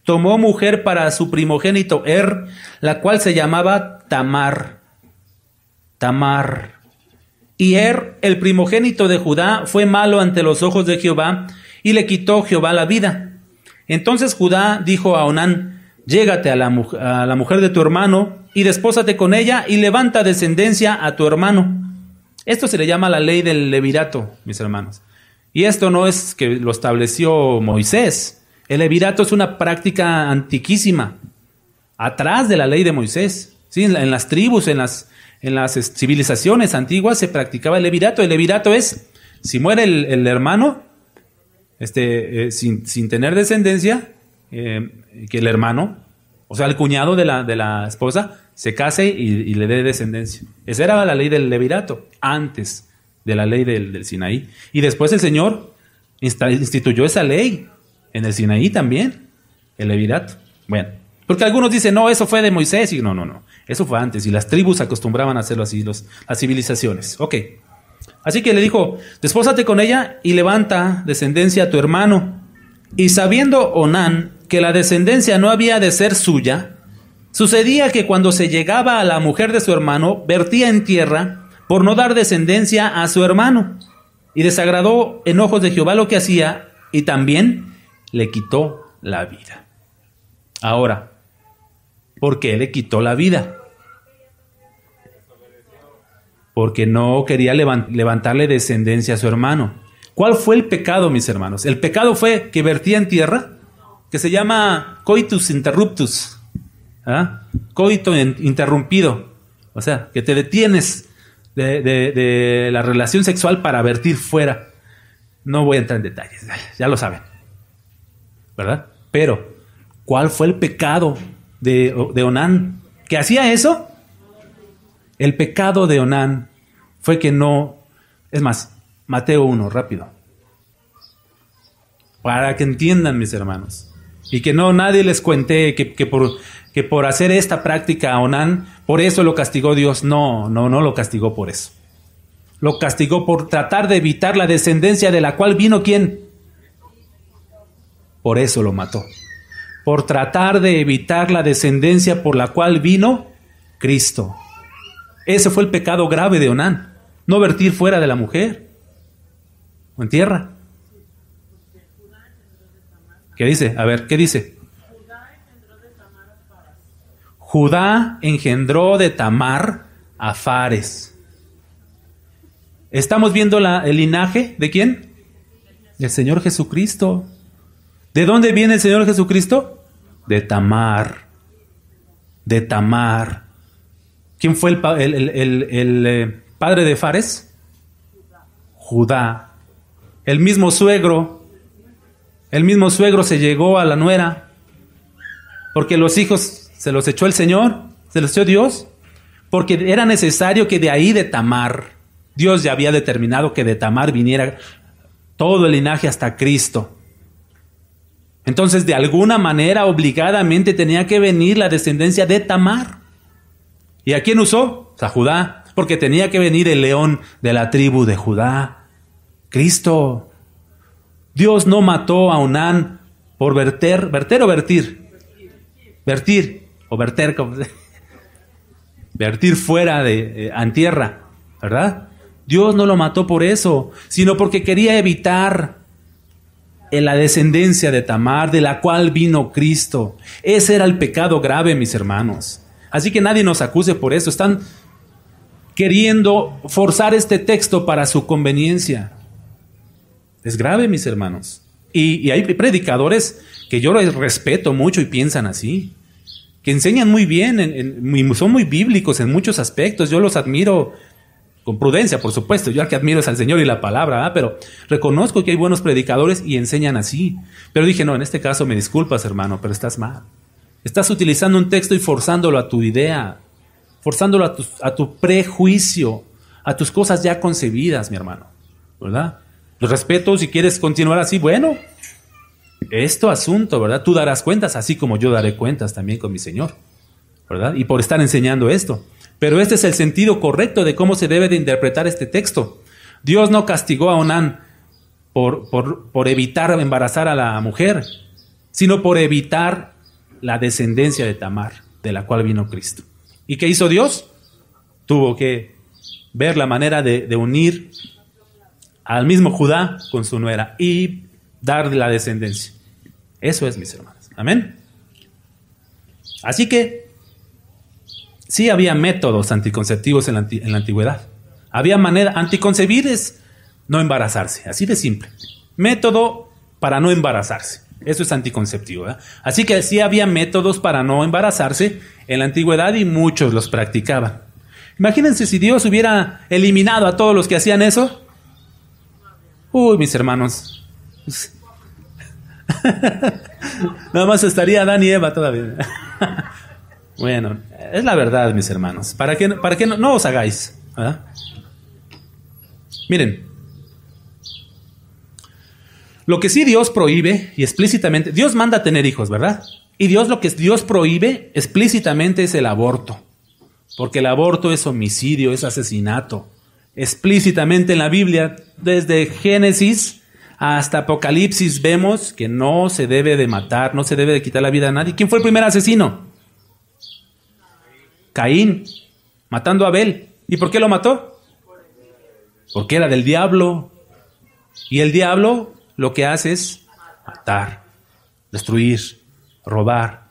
tomó mujer para su primogénito Er, la cual se llamaba Tamar. Tamar. Y Er, el primogénito de Judá, fue malo ante los ojos de Jehová, y le quitó Jehová la vida. Entonces Judá dijo a Onán, llégate a la, mujer de tu hermano, y despósate con ella, y levanta descendencia a tu hermano. Esto se le llama la ley del levirato, mis hermanos. Y esto no es que lo estableció Moisés. El levirato es una práctica antiquísima, atrás de la ley de Moisés. En, las tribus, en las, en las civilizaciones antiguas se practicaba el levirato. El levirato es, si muere el, hermano, este, eh, sin, sin, tener descendencia, eh, que el hermano, o sea, el cuñado de la, de la esposa, se case y, y le dé descendencia. Esa era la ley del levirato antes de la ley del, Sinaí. Y después el Señor instituyó esa ley en el Sinaí también, el Levirato. Bueno, porque algunos dicen, no, eso fue de Moisés. Y no, no, no. Eso fue antes. Y las tribus acostumbraban a hacerlo así, los, las civilizaciones. Ok. Así que le dijo, despósate con ella y levanta descendencia a tu hermano. Y sabiendo Onán que la descendencia no había de ser suya, sucedía que cuando se llegaba a la mujer de su hermano, vertía en tierra por no dar descendencia a su hermano. Y desagradó en ojos de Jehová lo que hacía y también le quitó la vida. Ahora, ¿por qué le quitó la vida? Porque no quería levantarle descendencia a su hermano. ¿Cuál fue el pecado, mis hermanos? El pecado fue que vertía en tierra, que se llama coitus interruptus, ¿ah? coito interrumpido, o sea, que te detienes de, la relación sexual para vertir fuera. No voy a entrar en detalles, ya lo saben. ¿Verdad? Pero, ¿cuál fue el pecado de, de Onán? ¿Que hacía eso? El pecado de Onán fue que no... Es más, Mateo 1, rápido. Para que entiendan, mis hermanos. Y que no nadie les cuente que por por hacer esta práctica a Onán, por eso lo castigó Dios. No, no, no lo castigó por eso. Lo castigó por tratar de evitar la descendencia de la cual vino quién. Por eso lo mató. Por tratar de evitar la descendencia por la cual vino Cristo. Ese fue el pecado grave de Onán. No vertir fuera de la mujer. O en tierra. ¿Qué dice? A ver, ¿qué dice? Judá engendró de Tamar a Fares. Estamos viendo el linaje de quién? El Señor Jesucristo. ¿De dónde viene el Señor Jesucristo? De Tamar. De Tamar. ¿Quién fue el, el eh, padre de Fares? Judá. El mismo suegro. El mismo suegro se llegó a la nuera. Porque los hijos se los echó el Señor, se los echó Dios, porque era necesario que de ahí de Tamar, Dios ya había determinado que de Tamar viniera todo el linaje hasta Cristo. Entonces, de alguna manera, obligadamente tenía que venir la descendencia de Tamar. ¿Y a quién usó? Pues a Judá, porque tenía que venir el león de la tribu de Judá, Cristo. Dios no mató a Unán por verter, verter o vertir, vertir, o verter, [laughs] vertir fuera de eh, tierra, ¿verdad? Dios no lo mató por eso, sino porque quería evitar la descendencia de Tamar, de la cual vino Cristo. Ese era el pecado grave, mis hermanos. Así que nadie nos acuse por eso. Están queriendo forzar este texto para su conveniencia. Es grave, mis hermanos. Y, y hay predicadores que yo respeto mucho y piensan así enseñan muy bien, son muy bíblicos en muchos aspectos. Yo los admiro con prudencia, por supuesto. Yo al que admiro es al Señor y la palabra, pero reconozco que hay buenos predicadores y enseñan así. Pero dije, no, en este caso me disculpas, hermano, pero estás mal. Estás utilizando un texto y forzándolo a tu idea, forzándolo a tu, a tu prejuicio, a tus cosas ya concebidas, mi hermano. ¿Verdad? Los respeto, si quieres continuar así, bueno, esto asunto, ¿verdad? Tú darás cuentas, así como yo daré cuentas también con mi Señor, ¿verdad? Y por estar enseñando esto. Pero este es el sentido correcto de cómo se debe de interpretar este texto. Dios no castigó a Onán por, por, evitar embarazar a la mujer, sino por evitar la descendencia de Tamar, de la cual vino Cristo. ¿Y qué hizo Dios? Tuvo que ver la manera de, de unir al mismo Judá con su nuera. Y dar la descendencia. Eso es, mis hermanos. Amén. Así que sí había métodos anticonceptivos en la, antigüedad. Había manera, anticoncebir es no embarazarse, así de simple. Método para no embarazarse. Eso es anticonceptivo. Así que sí había métodos para no embarazarse en la antigüedad y muchos los practicaban. Imagínense si Dios hubiera eliminado a todos los que hacían eso. Uy, mis hermanos, [laughs] nada más estaría Dan y Eva todavía. [laughs] bueno, es la verdad, mis hermanos. ¿Para qué, para no, os hagáis? Miren, lo que sí Dios prohíbe y explícitamente, Dios manda tener hijos, ¿verdad? Y Dios lo que Dios prohíbe explícitamente es el aborto, porque el aborto es homicidio, es asesinato. Explícitamente en la Biblia, desde Génesis hasta Apocalipsis vemos que no se debe de matar, no se debe de quitar la vida a nadie. ¿Quién fue el primer asesino? Caín, matando a Abel. ¿Y por qué lo mató? Porque era del diablo. Y el diablo lo que hace es matar, destruir, robar.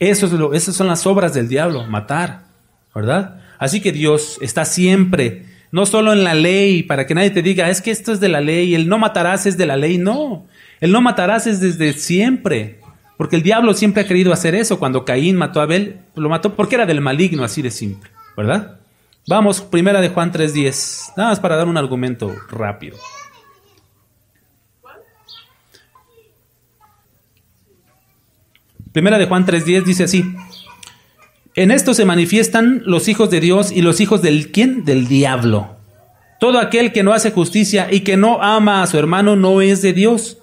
Eso esas son las obras del diablo, matar, ¿verdad? Así que Dios está siempre no solo en la ley, para que nadie te diga, es que esto es de la ley, el no matarás es de la ley, no, el no matarás es desde siempre, porque el diablo siempre ha querido hacer eso, cuando Caín mató a Abel, lo mató porque era del maligno, así de simple, ¿verdad? Vamos, primera de Juan 3.10, nada más para dar un argumento rápido. Primera de Juan 3.10 dice así, en esto se manifiestan los hijos de Dios y los hijos del quién? Del diablo. Todo aquel que no hace justicia y que no ama a su hermano no es de Dios.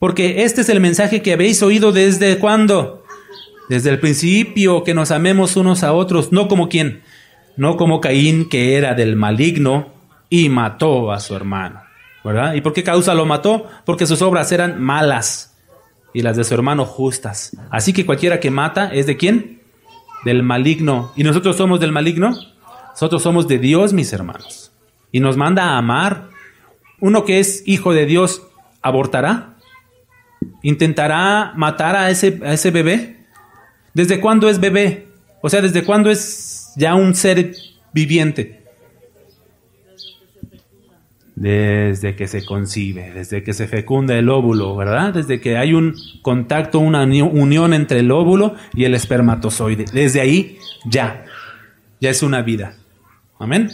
Porque este es el mensaje que habéis oído desde cuándo? Desde el principio, que nos amemos unos a otros, no como quién. no como Caín que era del maligno y mató a su hermano. ¿Verdad? ¿Y por qué causa lo mató? Porque sus obras eran malas y las de su hermano justas. Así que cualquiera que mata es de quién? del maligno. ¿Y nosotros somos del maligno? Nosotros somos de Dios, mis hermanos. Y nos manda a amar. Uno que es hijo de Dios, ¿abortará? ¿Intentará matar a ese, a ese bebé? ¿Desde cuándo es bebé? O sea, ¿desde cuándo es ya un ser viviente? desde que se concibe, desde que se fecunda el óvulo, ¿verdad? Desde que hay un contacto, una unión entre el óvulo y el espermatozoide. Desde ahí ya, ya es una vida. Amén.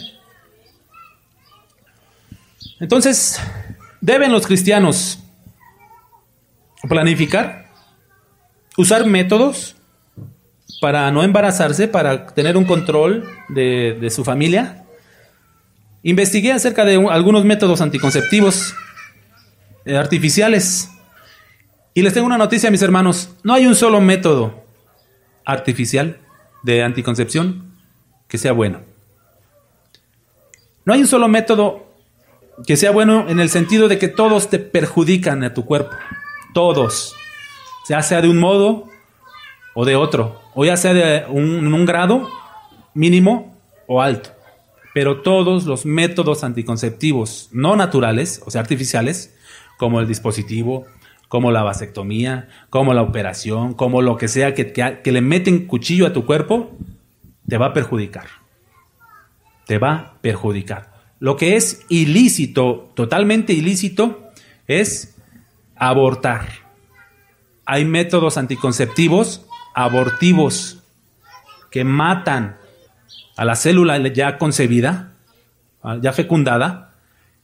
Entonces, deben los cristianos planificar, usar métodos para no embarazarse, para tener un control de, de su familia, Investigué acerca de algunos métodos anticonceptivos eh, artificiales. Y les tengo una noticia, mis hermanos. No hay un solo método artificial de anticoncepción que sea bueno. No hay un solo método que sea bueno en el sentido de que todos te perjudican a tu cuerpo. Todos. Ya sea de un modo o de otro. O ya sea de un grado mínimo o alto pero todos los métodos anticonceptivos no naturales, o sea, artificiales, como el dispositivo, como la vasectomía, como la operación, como lo que sea que, le meten cuchillo a tu cuerpo, te va a perjudicar. Te va a perjudicar. Lo que es ilícito, totalmente ilícito, es abortar. Hay métodos anticonceptivos abortivos que matan a la célula ya concebida, ah, ya fecundada,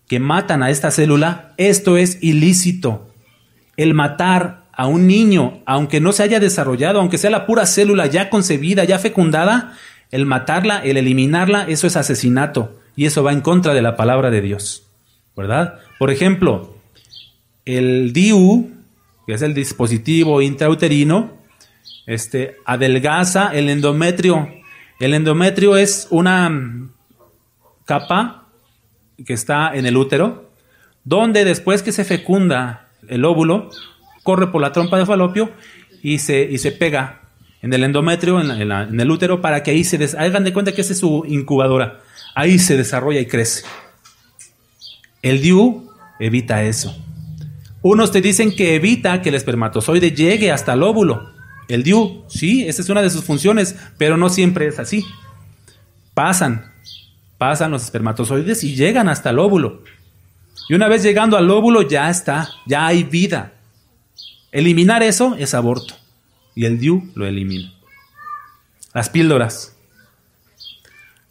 que matan a esta célula, esto es ilícito. El matar a un niño, aunque no se haya desarrollado, aunque sea la pura célula ya concebida, ya fecundada, el matarla, el eliminarla, eso es asesinato. Y eso va en contra de la palabra de Dios. ¿Verdad? Por ejemplo, el DIU, que es el dispositivo intrauterino, este, adelgaza el endometrio el endometrio es una mm, capa que está en el útero, donde después que se fecunda el óvulo, corre por la trompa de falopio y se, se pega en el endometrio, en, el útero, para que ahí se des... Hagan de cuenta que esa es su incubadora. Ahí se desarrolla y crece. El DIU evita eso. Unos te dicen que evita que el espermatozoide llegue hasta el óvulo. El DIU, sí, esa es una de sus funciones, pero no siempre es así. Pasan, pasan los espermatozoides y llegan hasta el óvulo. Y una vez llegando al óvulo ya está, ya hay vida. Eliminar eso es aborto. Y el DIU lo elimina. Las píldoras.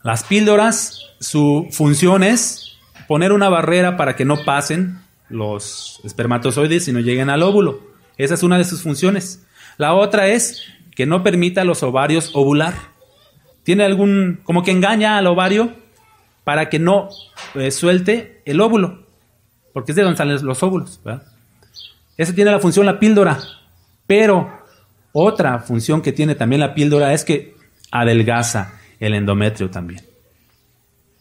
Las píldoras, su función es poner una barrera para que no pasen los espermatozoides y no lleguen al óvulo. Esa es una de sus funciones. La otra es que no permita a los ovarios ovular. Tiene algún, como que engaña al ovario para que no eh, suelte el óvulo, porque es de donde salen los óvulos. Esa tiene la función la píldora, pero otra función que tiene también la píldora es que adelgaza el endometrio también,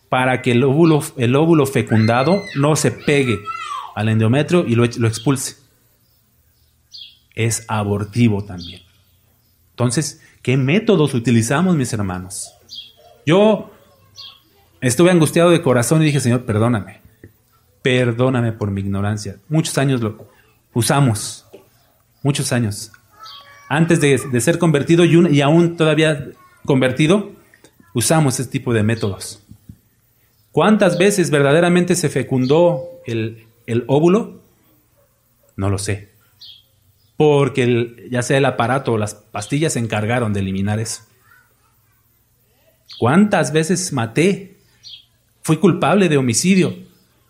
para que el óvulo, el óvulo fecundado no se pegue al endometrio y lo expulse es abortivo también. Entonces, ¿qué métodos utilizamos, mis hermanos? Yo estuve angustiado de corazón y dije, Señor, perdóname, perdóname por mi ignorancia. Muchos años lo usamos, muchos años. Antes de, ser convertido y, aún todavía convertido, usamos este tipo de métodos. ¿Cuántas veces verdaderamente se fecundó el, óvulo? No lo sé porque ya sea el aparato o las pastillas se encargaron de eliminar eso. ¿Cuántas veces maté? Fui culpable de homicidio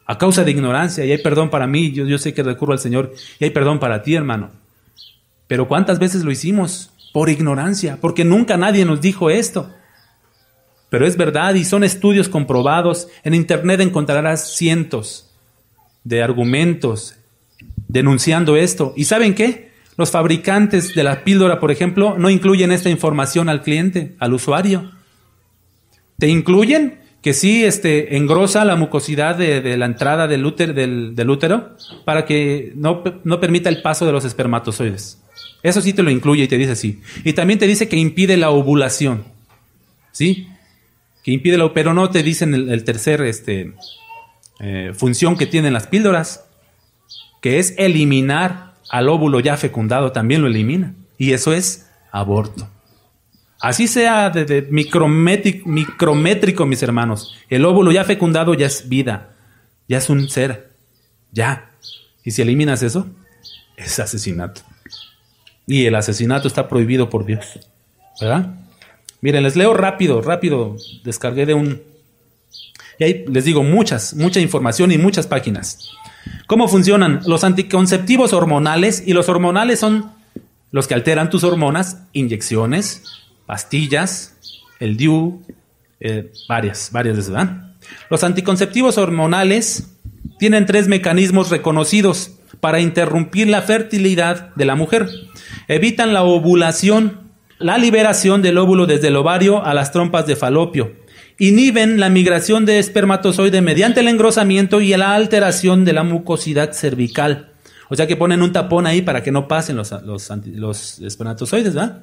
a causa de ignorancia y hay perdón para mí, yo, yo sé que recurro al Señor y hay perdón para ti, hermano. Pero ¿cuántas veces lo hicimos? Por ignorancia, porque nunca nadie nos dijo esto. Pero es verdad y son estudios comprobados. En Internet encontrarás cientos de argumentos denunciando esto. ¿Y saben qué? Los fabricantes de la píldora, por ejemplo, no incluyen esta información al cliente, al usuario. Te incluyen que sí este, engrosa la mucosidad de, la entrada del útero, del, útero para que no, permita el paso de los espermatozoides. Eso sí te lo incluye y te dice sí. Y también te dice que impide la ovulación. ¿Sí? Que impide la pero no te dicen el, tercer este, eh, función que tienen las píldoras, que es eliminar al óvulo ya fecundado también lo elimina. Y eso es aborto. Así sea de, micrométrico, mis hermanos. El óvulo ya fecundado ya es vida, ya es un ser, ya. Y si eliminas eso, es asesinato. Y el asesinato está prohibido por Dios. ¿Verdad? Miren, les leo rápido, rápido. Descargué de un... Y ahí les digo muchas, mucha información y muchas páginas. ¿Cómo funcionan? Los anticonceptivos hormonales y los hormonales son los que alteran tus hormonas, inyecciones, pastillas, el DIU, eh, varias, varias de esas. Los anticonceptivos hormonales tienen tres mecanismos reconocidos para interrumpir la fertilidad de la mujer. Evitan la ovulación, la liberación del óvulo desde el ovario a las trompas de falopio inhiben la migración de espermatozoide mediante el engrosamiento y la alteración de la mucosidad cervical. O sea que ponen un tapón ahí para que no pasen los, espermatozoides, ¿verdad?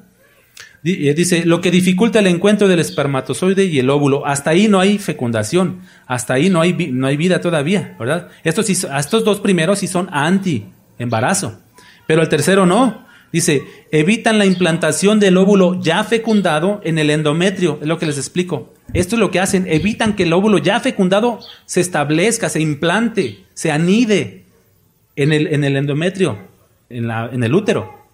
Eh, dice, lo que dificulta el encuentro del espermatozoide y el óvulo. Hasta ahí no hay fecundación, hasta ahí no hay, vida todavía, ¿verdad? Estos, estos dos primeros sí son anti-embarazo, pero el tercero no. Dice, evitan la implantación del óvulo ya fecundado en el endometrio, es lo que les explico. Esto es lo que hacen, evitan que el óvulo ya fecundado se establezca, se implante, se anide en el, endometrio, en, en el útero.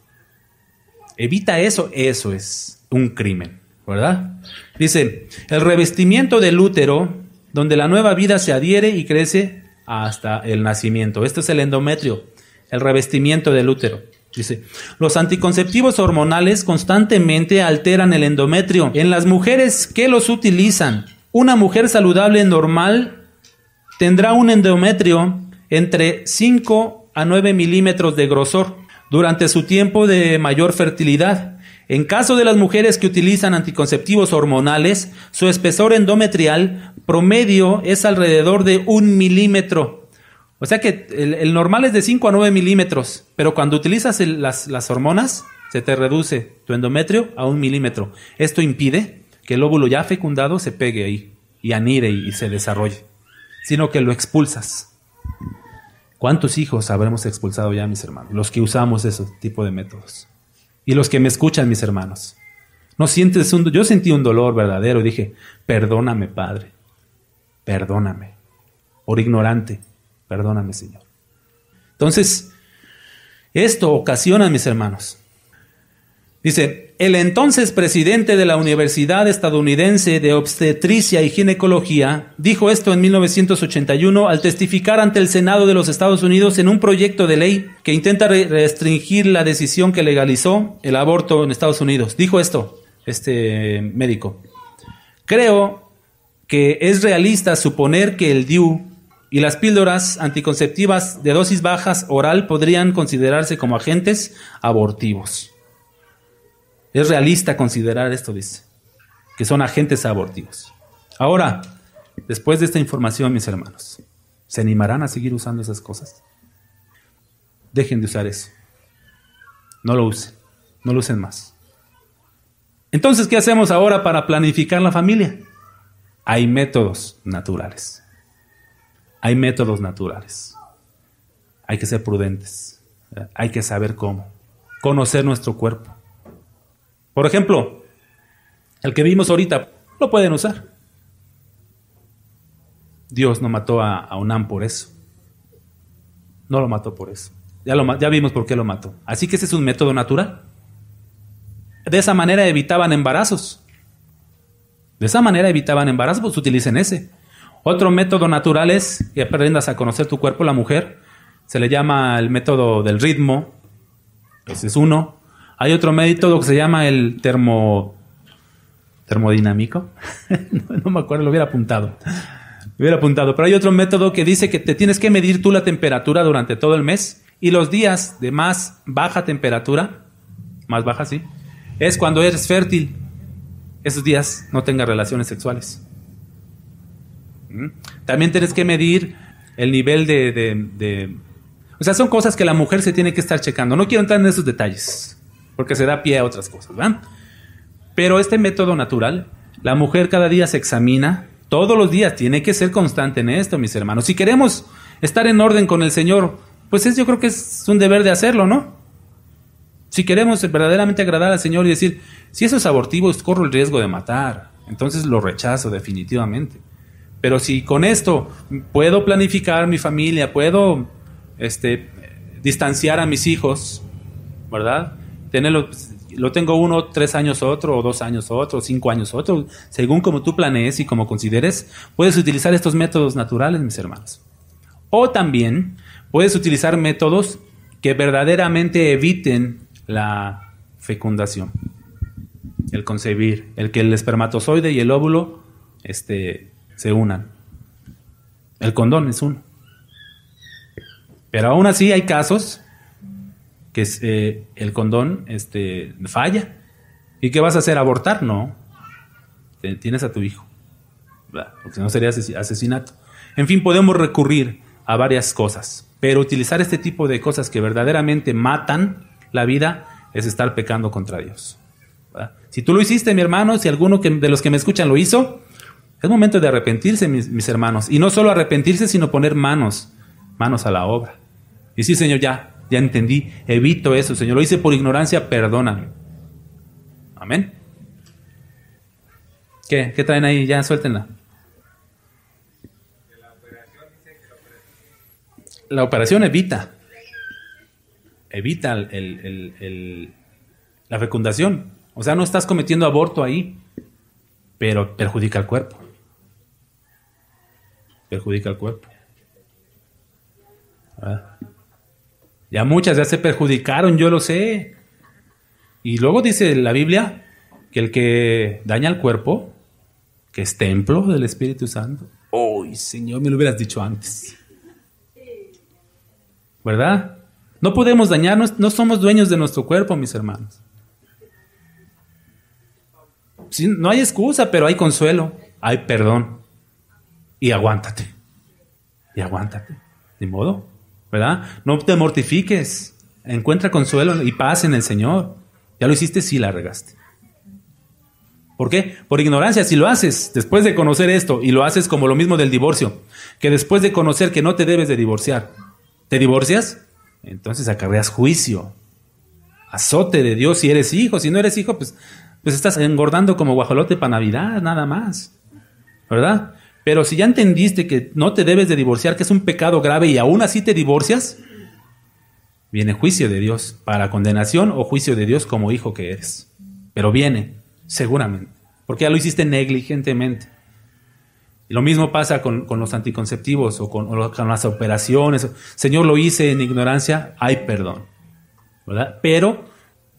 Evita eso, eso es un crimen, ¿verdad? Dice, el revestimiento del útero, donde la nueva vida se adhiere y crece hasta el nacimiento. Esto es el endometrio, el revestimiento del útero. Dice, los anticonceptivos hormonales constantemente alteran el endometrio. En las mujeres que los utilizan, una mujer saludable normal tendrá un endometrio entre 5 a 9 milímetros de grosor durante su tiempo de mayor fertilidad. En caso de las mujeres que utilizan anticonceptivos hormonales, su espesor endometrial promedio es alrededor de un milímetro o sea que el, normal es de 5 a 9 milímetros, pero cuando utilizas las, hormonas, se te reduce tu endometrio a un milímetro. Esto impide que el óvulo ya fecundado se pegue ahí y anire y se desarrolle, sino que lo expulsas. ¿Cuántos hijos habremos expulsado ya, mis hermanos? Los que usamos ese tipo de métodos. Y los que me escuchan, mis hermanos. No sientes un yo sentí un dolor verdadero y dije, "Perdóname, Padre. Perdóname por ignorante, Perdóname, Señor. Entonces, esto ocasiona, mis hermanos. Dice, el entonces presidente de la Universidad Estadounidense de Obstetricia y Ginecología dijo esto en 1981 al testificar ante el Senado de los Estados Unidos en un proyecto de ley que intenta restringir la decisión que legalizó el aborto en Estados Unidos. Dijo esto, este médico. Creo que es realista suponer que el DIU y las píldoras anticonceptivas de dosis bajas oral podrían considerarse como agentes abortivos. Es realista considerar esto, dice, que son agentes abortivos. Ahora, después de esta información, mis hermanos, ¿se animarán a seguir usando esas cosas? Dejen de usar eso. No lo usen, no lo usen más. Entonces, ¿qué hacemos ahora para planificar la familia? Hay métodos naturales. Hay métodos naturales. Hay que ser prudentes. Hay que saber cómo. Conocer nuestro cuerpo. Por ejemplo, el que vimos ahorita, lo pueden usar. Dios no mató a, a por eso. No lo mató por eso. Ya, lo, ya vimos por qué lo mató. Así que ese es un método natural. De esa manera evitaban embarazos. De esa manera evitaban embarazos, pues utilicen ese. Otro método natural es que aprendas a conocer tu cuerpo, la mujer. Se le llama el método del ritmo. Ese es uno. Hay otro método que se llama el termo... termodinámico. [laughs] no, me acuerdo, lo hubiera apuntado. Lo hubiera apuntado. Pero hay otro método que dice que te tienes que medir tú la temperatura durante todo el mes y los días de más baja temperatura, más baja sí, es cuando eres fértil. Esos días no tengas relaciones sexuales. También tienes que medir el nivel de, O sea, son cosas que la mujer se tiene que estar checando. No quiero entrar en esos detalles, porque se da pie a otras cosas, ¿verdad? Pero este método natural, la mujer cada día se examina, todos los días tiene que ser constante en esto, mis hermanos. Si queremos estar en orden con el Señor, pues yo creo que es un deber de hacerlo, ¿no? Si queremos verdaderamente agradar al Señor y decir, si eso es abortivo, corro el riesgo de matar, entonces lo rechazo definitivamente. Pero si con esto puedo planificar mi familia, puedo este, distanciar a mis hijos, ¿verdad? Tenerlo, lo tengo uno, tres años otro, o dos años otro, cinco años otro, según como tú planees y como consideres, puedes utilizar estos métodos naturales, mis hermanos. O también puedes utilizar métodos que verdaderamente eviten la fecundación, el concebir, el que el espermatozoide y el óvulo este, se unan. El condón es uno. Pero aún así hay casos que eh, el condón este, falla. ¿Y qué vas a hacer? ¿Abortar? No. Tienes a tu hijo. Porque si no sería asesinato. En fin, podemos recurrir a varias cosas. Pero utilizar este tipo de cosas que verdaderamente matan la vida es estar pecando contra Dios. Si tú lo hiciste, mi hermano, si alguno de los que me escuchan lo hizo, es momento de arrepentirse, mis, hermanos. Y no solo arrepentirse, sino poner manos, manos a la obra. Y sí, Señor, ya, ya entendí, evito eso, Señor. Lo hice por ignorancia, perdóname. Amén. ¿Qué? traen ahí? Ya, suéltenla. La operación evita. Evita la fecundación. O sea, no estás cometiendo aborto ahí, pero perjudica al cuerpo perjudica al cuerpo. Ah. Ya muchas ya se perjudicaron, yo lo sé. Y luego dice la Biblia que el que daña al cuerpo, que es templo del Espíritu Santo. ¡Uy, Señor, me lo hubieras dicho antes! ¿Verdad? No podemos dañarnos, no somos dueños de nuestro cuerpo, mis hermanos. Sí, no hay excusa, pero hay consuelo, hay perdón y aguántate. Y aguántate. De modo, ¿verdad? No te mortifiques. Encuentra consuelo y paz en el Señor. Ya lo hiciste, sí la regaste. ¿Por qué? Por ignorancia. Si lo haces después de conocer esto y lo haces como lo mismo del divorcio, que después de conocer que no te debes de divorciar, ¿te divorcias? Entonces acarreas juicio, azote de Dios si eres hijo. Si no eres hijo, pues, pues estás engordando como guajolote para Navidad, nada más. ¿Verdad? Pero si ya entendiste que no te debes de divorciar, que es un pecado grave y aún así te divorcias, viene juicio de Dios para condenación o juicio de Dios como hijo que eres. Pero viene, seguramente, porque ya lo hiciste negligentemente. Y lo mismo pasa con, los anticonceptivos o con, las operaciones. Señor, lo hice en ignorancia, hay perdón. Pero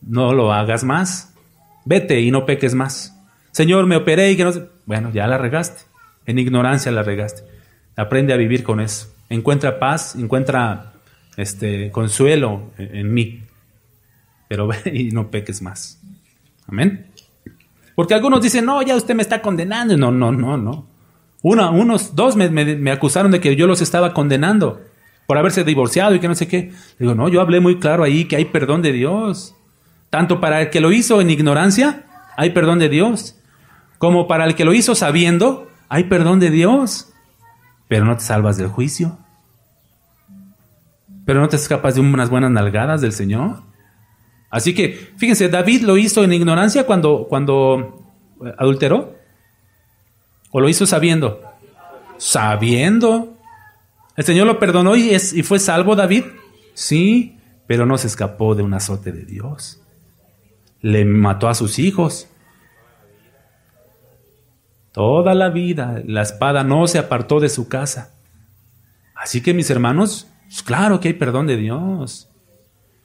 no lo hagas más. Vete y no peques más. Señor, me operé y que no... sé. Bueno, ya la regaste. En ignorancia la regaste. Aprende a vivir con eso. Encuentra paz, encuentra este consuelo e-, en, mí. Pero ve [laughs] y no peques más. Amén. Porque algunos dicen, no, ya usted me está condenando. No, no, no, no. Uno, unos, dos me, me acusaron de que yo los estaba condenando por haberse divorciado y que no sé qué. Digo, no, yo hablé muy claro ahí que hay perdón de Dios. Tanto para el que lo hizo en ignorancia, hay perdón de Dios, como para el que lo hizo sabiendo, hay perdón de Dios, pero no te salvas del juicio. Pero no te escapas de unas buenas nalgadas del Señor. Así que, fíjense, David lo hizo en ignorancia cuando, cuando eh, adulteró. ¿O lo hizo sabiendo? Sabiendo. El Señor lo perdonó y, es, y fue salvo David. Sí, pero no se escapó de un azote de Dios. Le mató a sus hijos. Toda la vida la espada no se apartó de su casa. Así que mis hermanos, pues, claro que hay perdón de Dios.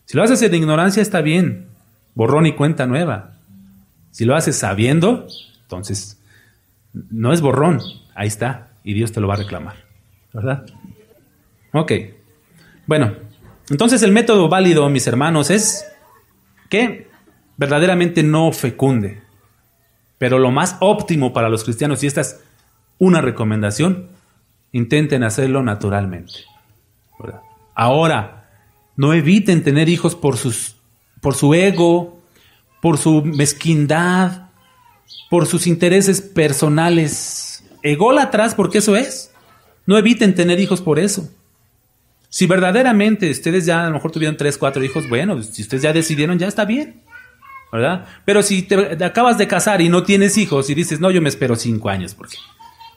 Si lo haces en ignorancia está bien, borrón y cuenta nueva. Si lo haces sabiendo, entonces no es borrón, ahí está, y Dios te lo va a reclamar, ¿verdad? Ok, bueno, entonces el método válido, mis hermanos, es que verdaderamente no fecunde. Pero lo más óptimo para los cristianos, y esta es una recomendación, intenten hacerlo naturalmente. Ahora, no eviten tener hijos por, sus, por su ego, por su mezquindad, por sus intereses personales. atrás, porque eso es. No eviten tener hijos por eso. Si verdaderamente ustedes ya a lo mejor tuvieron tres, cuatro hijos, bueno, si ustedes ya decidieron, ya está bien. ¿verdad? Pero si te, acabas de casar y no tienes hijos y dices, no, yo me espero cinco años porque,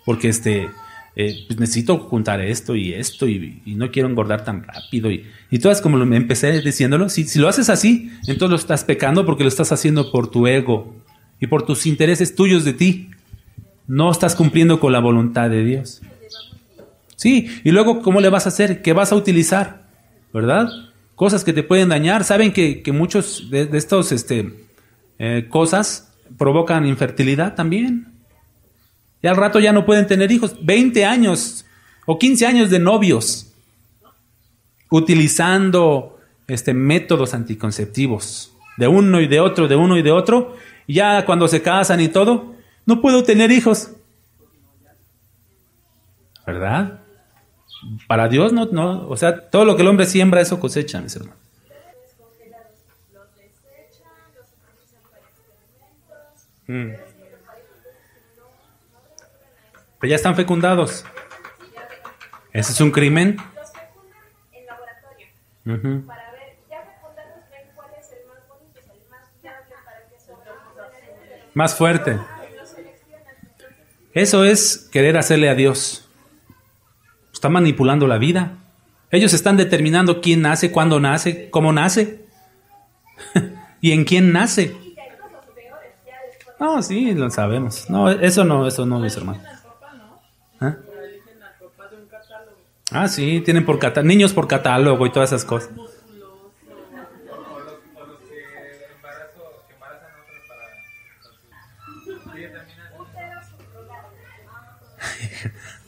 porque este, eh, pues, necesito juntar esto y esto y, no quiero engordar tan rápido y, y todas como lo, empecé diciéndolo, si, si lo haces así, entonces lo estás pecando porque lo estás haciendo por tu ego y por tus intereses tuyos de ti. No estás cumpliendo con la voluntad de Dios. Sí, y luego, ¿cómo le vas a hacer? ¿Qué vas a utilizar? ¿Verdad? cosas que te pueden dañar. Saben que, muchos de, estos este, eh, cosas provocan infertilidad también. Y al rato ya no pueden tener hijos. 20 años o 15 años de novios utilizando este, métodos anticonceptivos de uno y de otro, de uno y de otro. Y ya cuando se casan y todo, no puedo tener hijos. ¿Verdad? para Dios no, no, o sea, todo lo que el hombre siembra, eso cosecha, mis hermanos. Mm. Pero pues ya están fecundados. Ese es un crimen. Más fuerte. Eso es querer hacerle a Dios. Está manipulando la vida. Ellos están determinando quién nace, cuándo nace, cómo nace. [laughs] y en quién nace. No, sí, lo sabemos. No, eso no, eso no, mis hermanos. Ah, ah sí, tienen por catálogo, niños por catálogo y todas esas cosas.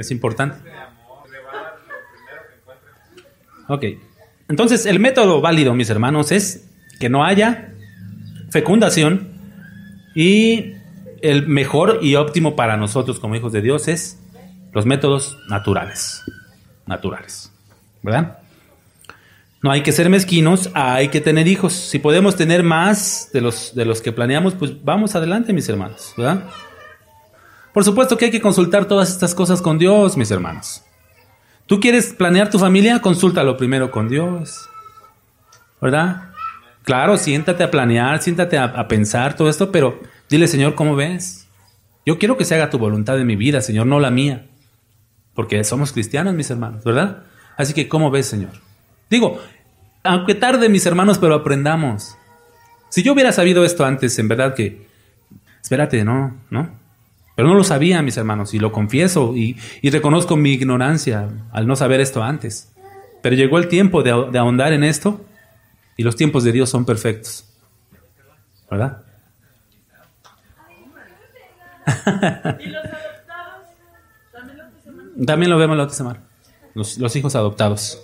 Es importante. Ok. Entonces, el método válido, mis hermanos, es que no haya fecundación y el mejor y óptimo para nosotros como hijos de Dios es los métodos naturales. Naturales. ¿Verdad? No hay que ser mezquinos, hay que tener hijos. Si podemos tener más de los, de los que planeamos, pues vamos adelante, mis hermanos. ¿Verdad? Por supuesto que hay que consultar todas estas cosas con Dios, mis hermanos. ¿Tú quieres planear tu familia? Consúltalo primero con Dios. ¿Verdad? Claro, siéntate a planear, siéntate a, pensar todo esto, pero dile, Señor, ¿cómo ves? Yo quiero que se haga tu voluntad en mi vida, Señor, no la mía. Porque somos cristianos, mis hermanos, ¿verdad? Así que, ¿cómo ves, Señor? Digo, aunque tarde, mis hermanos, pero aprendamos. Si yo hubiera sabido esto antes, en verdad que, espérate, no, no, pero no lo sabía, mis hermanos, y lo confieso y, reconozco mi ignorancia al no saber esto antes. Pero llegó el tiempo de, ahondar en esto y los tiempos de Dios son perfectos. ¿Verdad? [laughs] ¿También, lo vemos la otra semana. Los, hijos adoptados.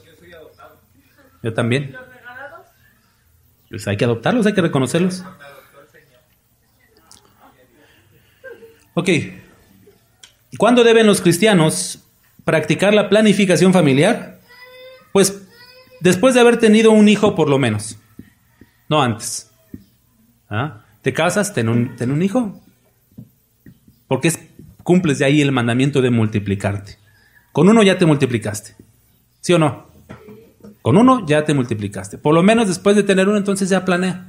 Yo, también. los regalados? Pues hay que adoptarlos, hay que reconocerlos. Ok. ¿Cuándo deben los cristianos practicar la planificación familiar? Pues después de haber tenido un hijo por lo menos, no antes. ¿Ah? ¿Te casas? Ten un, un hijo. Porque es, cumples de ahí el mandamiento de multiplicarte. Con uno ya te multiplicaste. ¿Sí o no? Con uno ya te multiplicaste. Por lo menos después de tener uno, entonces ya planea.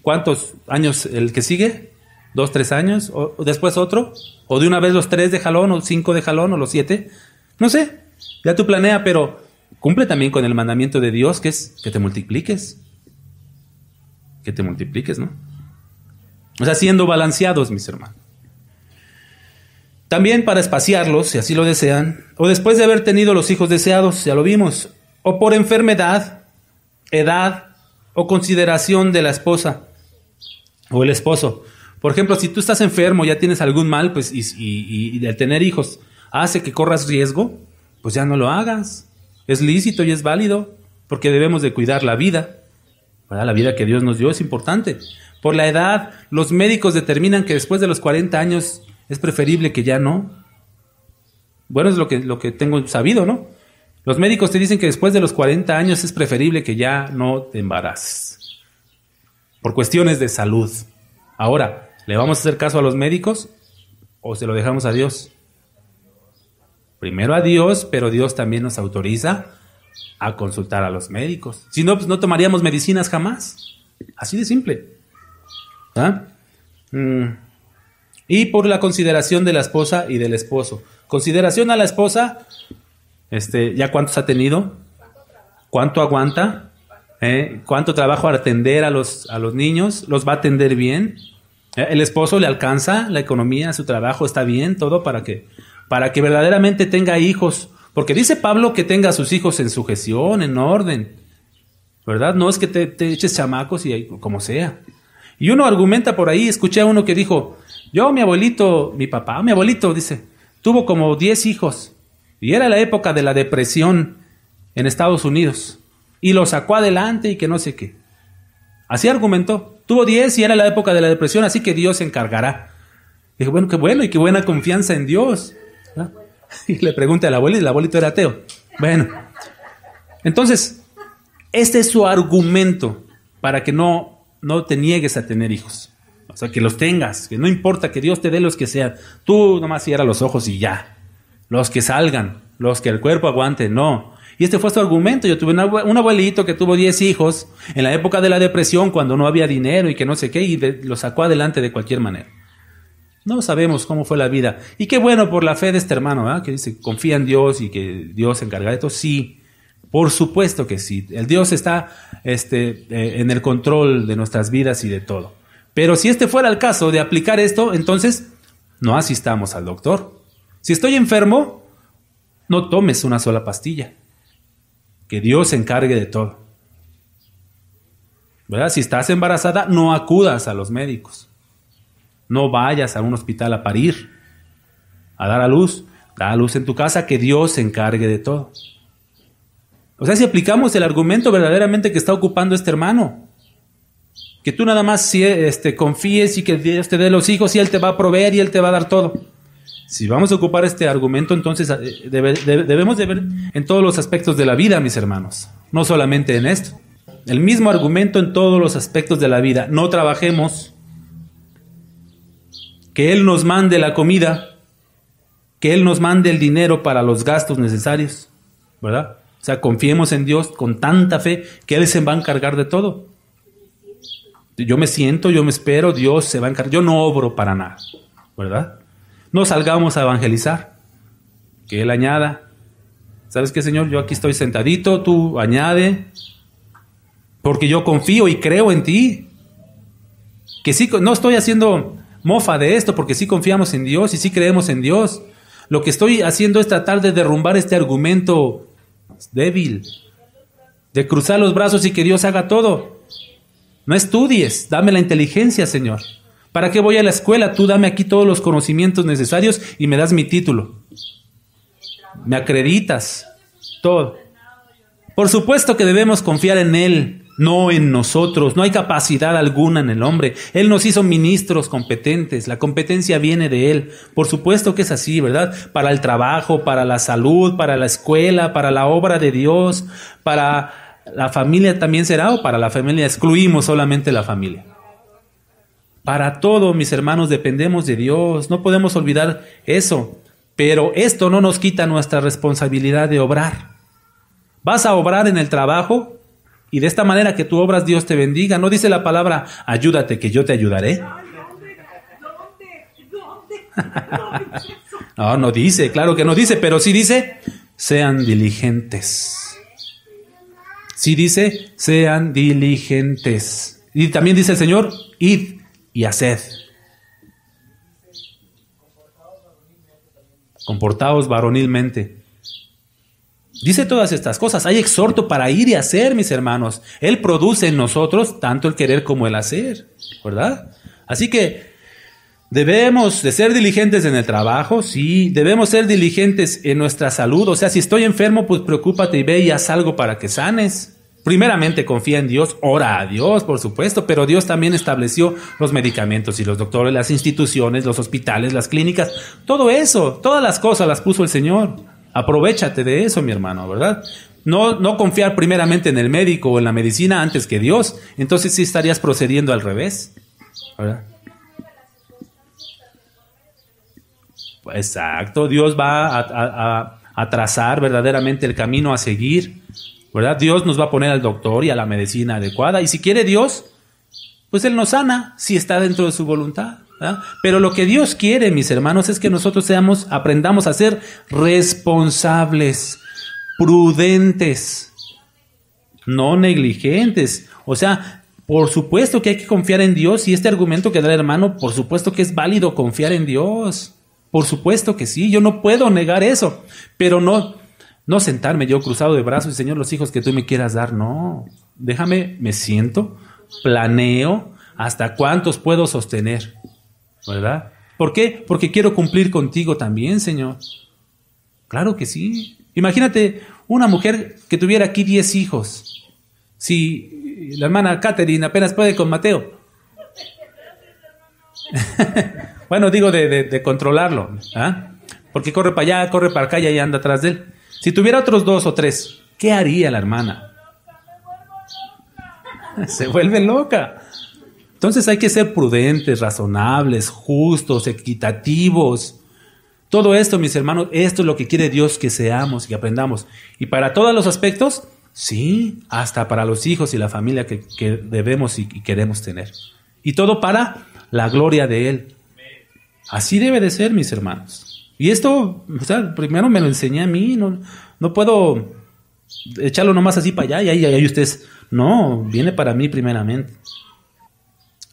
¿Cuántos años el que sigue? dos, tres años, o, después otro, o de una vez los tres de jalón, o cinco de jalón, o los siete, no sé, ya tú planea, pero cumple también con el mandamiento de Dios, que es que te multipliques, que te multipliques, ¿no? O sea, siendo balanceados, mis hermanos. También para espaciarlos, si así lo desean, o después de haber tenido los hijos deseados, ya lo vimos, o por enfermedad, edad o consideración de la esposa o el esposo, por ejemplo, si tú estás enfermo, ya tienes algún mal, pues, y, y, el tener hijos hace que corras riesgo, pues ya no lo hagas. Es lícito y es válido, porque debemos de cuidar la vida. La vida que Dios nos dio es importante. Por la edad, los médicos determinan que después de los 40 años es preferible que ya no. Bueno, es lo que, lo que tengo sabido, ¿no? Los médicos te dicen que después de los 40 años es preferible que ya no te embaraces. Por cuestiones de salud. Ahora, ¿Le vamos a hacer caso a los médicos o se lo dejamos a Dios? Primero a Dios, pero Dios también nos autoriza a consultar a los médicos. Si no, pues no tomaríamos medicinas jamás. Así de simple. ¿Ah? Mm. Y por la consideración de la esposa y del esposo. Consideración a la esposa, este, ¿ya cuántos ha tenido? ¿Cuánto aguanta? ¿Eh? ¿Cuánto trabajo a atender a los, a los niños? ¿Los va a atender bien? Eh, el esposo le alcanza la economía, su trabajo, está bien, todo para que, para que verdaderamente tenga hijos. Porque dice Pablo que tenga a sus hijos en sujeción, en orden. ¿Verdad? No es que te, te eches chamacos y como sea. Y uno argumenta por ahí, escuché a uno que dijo, yo, mi abuelito, mi papá, mi abuelito, dice, tuvo como 10 hijos. Y era la época de la depresión en Estados Unidos. Y lo sacó adelante y que no sé qué. Así argumentó. Tuvo 10 y era la época de la depresión, así que Dios se encargará. Dije, bueno, qué bueno y qué buena confianza en Dios. [laughs] Y le la al y el abuelito era ateo. Bueno, entonces, este es su argumento para que no, no te niegues a tener hijos. O sea, que los tengas, que no importa que Dios te dé los que sean. Tú nomás cierra los ojos y ya. Los que salgan, los que el cuerpo aguante, no. Y este fue su argumento. Yo tuve un abuelito que tuvo 10 hijos en la época de la depresión, cuando no había dinero y que no sé qué, y lo sacó adelante de cualquier manera. No sabemos cómo fue la vida. Y qué bueno por la fe de este hermano, que dice, confía en Dios y que Dios se encarga de esto. Sí, por supuesto que sí. El Dios está este, eh, en el control de nuestras vidas y de todo. Pero si este fuera el caso de aplicar esto, entonces no asistamos al doctor. Si estoy enfermo, no tomes una sola pastilla que Dios se encargue de todo. ¿Verdad? Si estás embarazada, no acudas a los médicos. No vayas a un hospital a parir, a dar a luz. Da a luz en tu casa, que Dios se encargue de todo. O sea, si aplicamos el argumento verdaderamente que está ocupando este hermano, que tú nada más este, confíes y que Dios te dé los hijos y Él te va a proveer y Él te va a dar todo. Si vamos a ocupar este argumento, entonces eh, debemos de ver en todos los aspectos de la vida, mis hermanos, no solamente en esto. El mismo argumento en todos los aspectos de la vida. No trabajemos, que Él nos mande la comida, que Él nos mande el dinero para los gastos necesarios, ¿verdad? O sea, confiemos en Dios con tanta fe que Él se va a encargar de todo. Yo me siento, yo me espero, Dios se va a encargar. Yo no obro para nada, ¿verdad? no salgamos a evangelizar. Que Él añada. ¿Sabes qué, Señor? Yo aquí estoy sentadito, tú añade, porque yo confío y creo en ti. Que sí, no estoy haciendo mofa de esto, porque sí confiamos en Dios y sí creemos en Dios. Lo que estoy haciendo es tratar de derrumbar este argumento débil, de cruzar los brazos y que Dios haga todo. No estudies, dame la inteligencia, Señor. ¿Para qué voy a la escuela? Tú dame aquí todos los conocimientos necesarios y me das mi título. Me acreditas. Todo. Por supuesto que debemos confiar en Él, no en nosotros. No hay capacidad alguna en el hombre. Él nos hizo ministros competentes. La competencia viene de Él. Por supuesto que es así, ¿verdad? Para el trabajo, para la salud, para la escuela, para la obra de Dios, para la familia también será o para la familia excluimos solamente la familia. Para todo, mis hermanos, dependemos de Dios. No podemos olvidar eso. Pero esto no nos quita nuestra responsabilidad de obrar. Vas a obrar en el trabajo y de esta manera que tú obras, Dios te bendiga. No dice la palabra, ayúdate, que yo te ayudaré. no, no dice, claro que no dice, pero sí dice, sean diligentes. Sí dice, sean diligentes. Y también dice el Señor, id y haced. Comportaos varonilmente. Dice todas estas cosas. Hay exhorto para ir y hacer, mis hermanos. Él produce en nosotros tanto el querer como el hacer, ¿verdad? Así que debemos de ser diligentes en el trabajo, sí. Debemos ser diligentes en nuestra salud. O sea, si estoy enfermo, pues preocúpate y ve y haz algo para que sanes primeramente confía en Dios, ora a Dios, por supuesto, pero Dios también estableció los medicamentos y los doctores, las instituciones, los hospitales, las clínicas, todo eso, todas las cosas las puso el Señor. Aprovechate de eso, mi hermano, ¿verdad? No, no confiar primeramente en el médico o en la medicina antes que Dios, entonces sí estarías procediendo al revés, ¿verdad? Exacto, Dios va a, a trazar verdaderamente el camino a seguir ¿verdad? Dios nos va a poner al doctor y a la medicina adecuada. Y si quiere Dios, pues Él nos sana si está dentro de su voluntad. Pero lo que Dios quiere, mis hermanos, es que nosotros seamos, aprendamos a ser responsables, prudentes, no negligentes. O sea, por supuesto que hay que confiar en Dios y este argumento que da el hermano, por supuesto que es válido confiar en Dios. Por supuesto que sí, yo no puedo negar eso, pero no no sentarme yo cruzado de brazos y Señor, los hijos que tú me quieras dar, no. Déjame, me siento, planeo hasta cuántos puedo sostener, ¿verdad? ¿Por qué? Porque quiero cumplir contigo también, Señor. Claro que sí. Imagínate una mujer que tuviera aquí 10 hijos. Si eh, la hermana Katherine apenas puede con Mateo. [laughs] bueno, digo de, controlarlo, ¿ah? porque corre para allá, corre para acá y ahí anda atrás de él. Si tuviera otros dos o tres, ¿qué haría la hermana? [laughs] Se vuelve loca. Entonces hay que ser prudentes, razonables, justos, equitativos. Todo esto, mis hermanos, esto es lo que quiere Dios que seamos y aprendamos. Y para todos los aspectos, sí, hasta para los hijos y la familia que, debemos y queremos tener. Y todo para la gloria de Él. Así debe de ser, mis hermanos. Y esto, o sea, primero me lo enseñé a mí, no, no puedo echarlo nomás así para allá y ahí, ahí ustedes. No, viene para mí primeramente.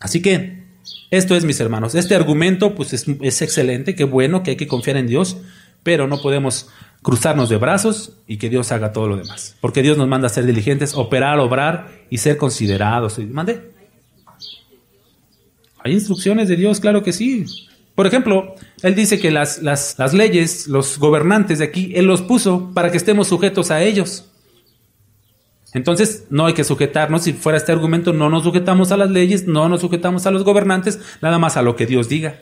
Así que, esto es, mis hermanos. Este argumento, pues es, es excelente, qué bueno que hay que confiar en Dios, pero no podemos cruzarnos de brazos y que Dios haga todo lo demás. Porque Dios nos manda a ser diligentes, operar, obrar y ser considerados. ¿Mande? Hay instrucciones de Dios, claro que sí. Por ejemplo, él dice que las, leyes, los gobernantes de aquí, él los puso para que estemos sujetos a ellos. Entonces, no hay que sujetarnos. Si fuera este argumento, no nos sujetamos a las leyes, no nos sujetamos a los gobernantes, nada más a lo que Dios diga.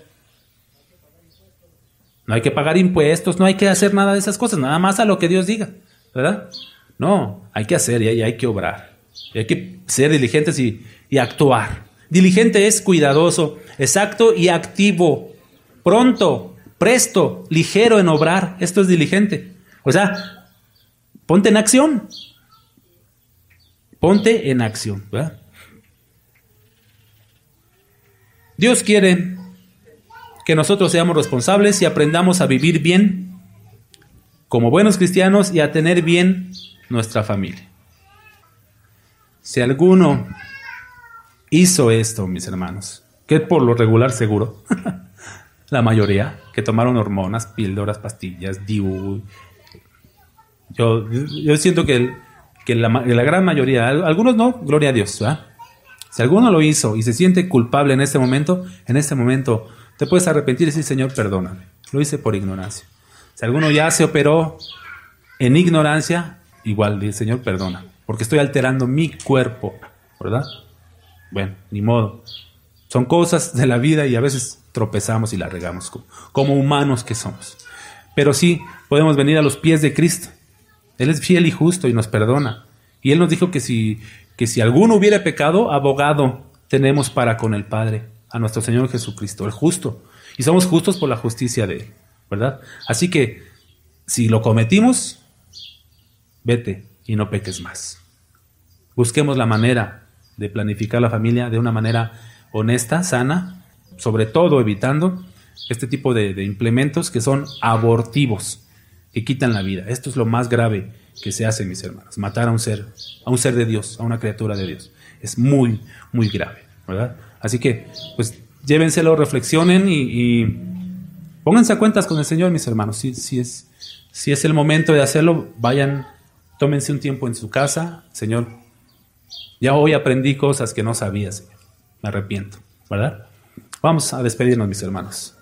No hay que pagar impuestos, no hay que hacer nada de esas cosas, nada más a lo que Dios diga, ¿verdad? No, hay que hacer y hay, que obrar. hay que ser diligentes y, y actuar. Diligente es cuidadoso, exacto y activo pronto, presto, ligero en obrar. Esto es diligente. O sea, ponte en acción. Ponte en acción. Dios quiere que nosotros seamos responsables y aprendamos a vivir bien como buenos cristianos y a tener bien nuestra familia. Si alguno hizo esto, mis hermanos, que por lo regular seguro, [laughs] la mayoría que tomaron hormonas, píldoras, pastillas, DIU. Yo, siento que, la, gran mayoría, algunos no, gloria a Dios. Si alguno lo hizo y se siente culpable en este momento, en este momento te puedes arrepentir y decir, Señor, perdóname. Lo hice por ignorancia. Si alguno ya se operó en ignorancia, igual, dice, Señor, perdona. Porque estoy alterando mi cuerpo, ¿verdad? Bueno, ni modo. Son cosas de la vida y a veces tropezamos y la regamos como, humanos que somos. Pero sí podemos venir a los pies de Cristo. Él es fiel y justo y nos perdona. Y Él nos dijo que si, que si alguno hubiera pecado, abogado tenemos para con el Padre, a nuestro Señor Jesucristo, el justo. Y somos justos por la justicia de Él, ¿verdad? Así que si lo cometimos, vete y no peques más. Busquemos la manera de planificar la familia de una manera honesta, sana, sobre todo evitando este tipo de, implementos que son abortivos, que quitan la vida. Esto es lo más grave que se hace, mis hermanos, matar a un ser, a un ser de Dios, a una criatura de Dios. Es muy, muy grave, ¿verdad? Así que, pues llévenselo, reflexionen y, pónganse a cuentas con el Señor, mis hermanos. Si, es, si es el momento de hacerlo, vayan, tómense un tiempo en su casa. Señor, ya hoy aprendí cosas que no sabía, Señor me arrepiento, ¿verdad? Vamos a despedirnos, mis hermanos.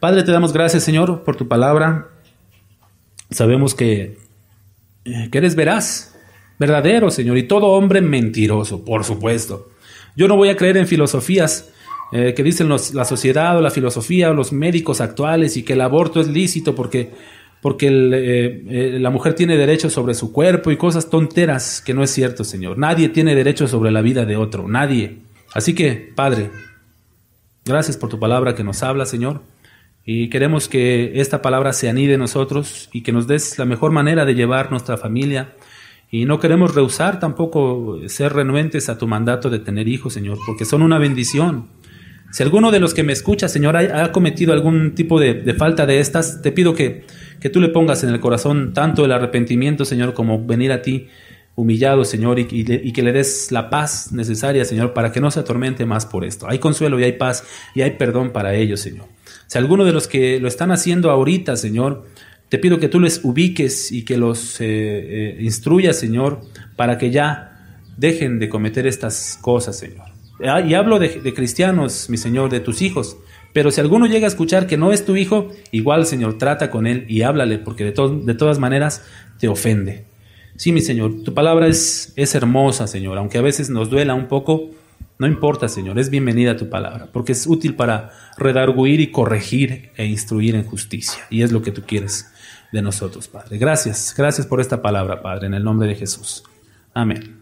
Padre, te damos gracias, Señor, por tu palabra. Sabemos que, eh, que eres veraz, verdadero, Señor, y todo hombre mentiroso, por supuesto. Yo no voy a creer en filosofías eh, que dicen la sociedad o la filosofía o los médicos actuales y que el aborto es lícito porque porque eh, eh, la mujer tiene derecho sobre su cuerpo y cosas tonteras que no es cierto, Señor. Nadie tiene derecho sobre la vida de otro, nadie. Así que, Padre, gracias por tu palabra que nos habla, Señor. Y queremos que esta palabra se anide en nosotros y que nos des la mejor manera de llevar nuestra familia. Y no queremos rehusar tampoco eh, ser renuentes a tu mandato de tener hijos, Señor, porque son una bendición. Si alguno de los que me escucha, Señor, ha, cometido algún tipo de falta de estas, te pido que que tú le pongas en el corazón tanto el arrepentimiento, Señor, como venir a ti humillado, Señor, y, que le des la paz necesaria, Señor, para que no se atormente más por esto. Hay consuelo y hay paz y hay perdón para ellos, Señor. Si alguno de los que lo están haciendo ahorita, Señor, te pido que tú les ubiques y que los eh, eh, instruyas, Señor, para que ya dejen de cometer estas cosas, Señor. Ah, y hablo de cristianos, mi Señor, de tus hijos, pero si alguno llega a escuchar que no es tu hijo, igual Señor trata con él y háblale, porque de, de todas maneras te ofende. Sí, mi Señor, tu palabra es, es hermosa, Señor, aunque a veces nos duela un poco, no importa, Señor, es bienvenida tu palabra, porque es útil para redarguir y corregir e instruir en justicia, y es lo que tú quieres de nosotros, Padre. Gracias, gracias por esta palabra, Padre, en el nombre de Jesús. Amén.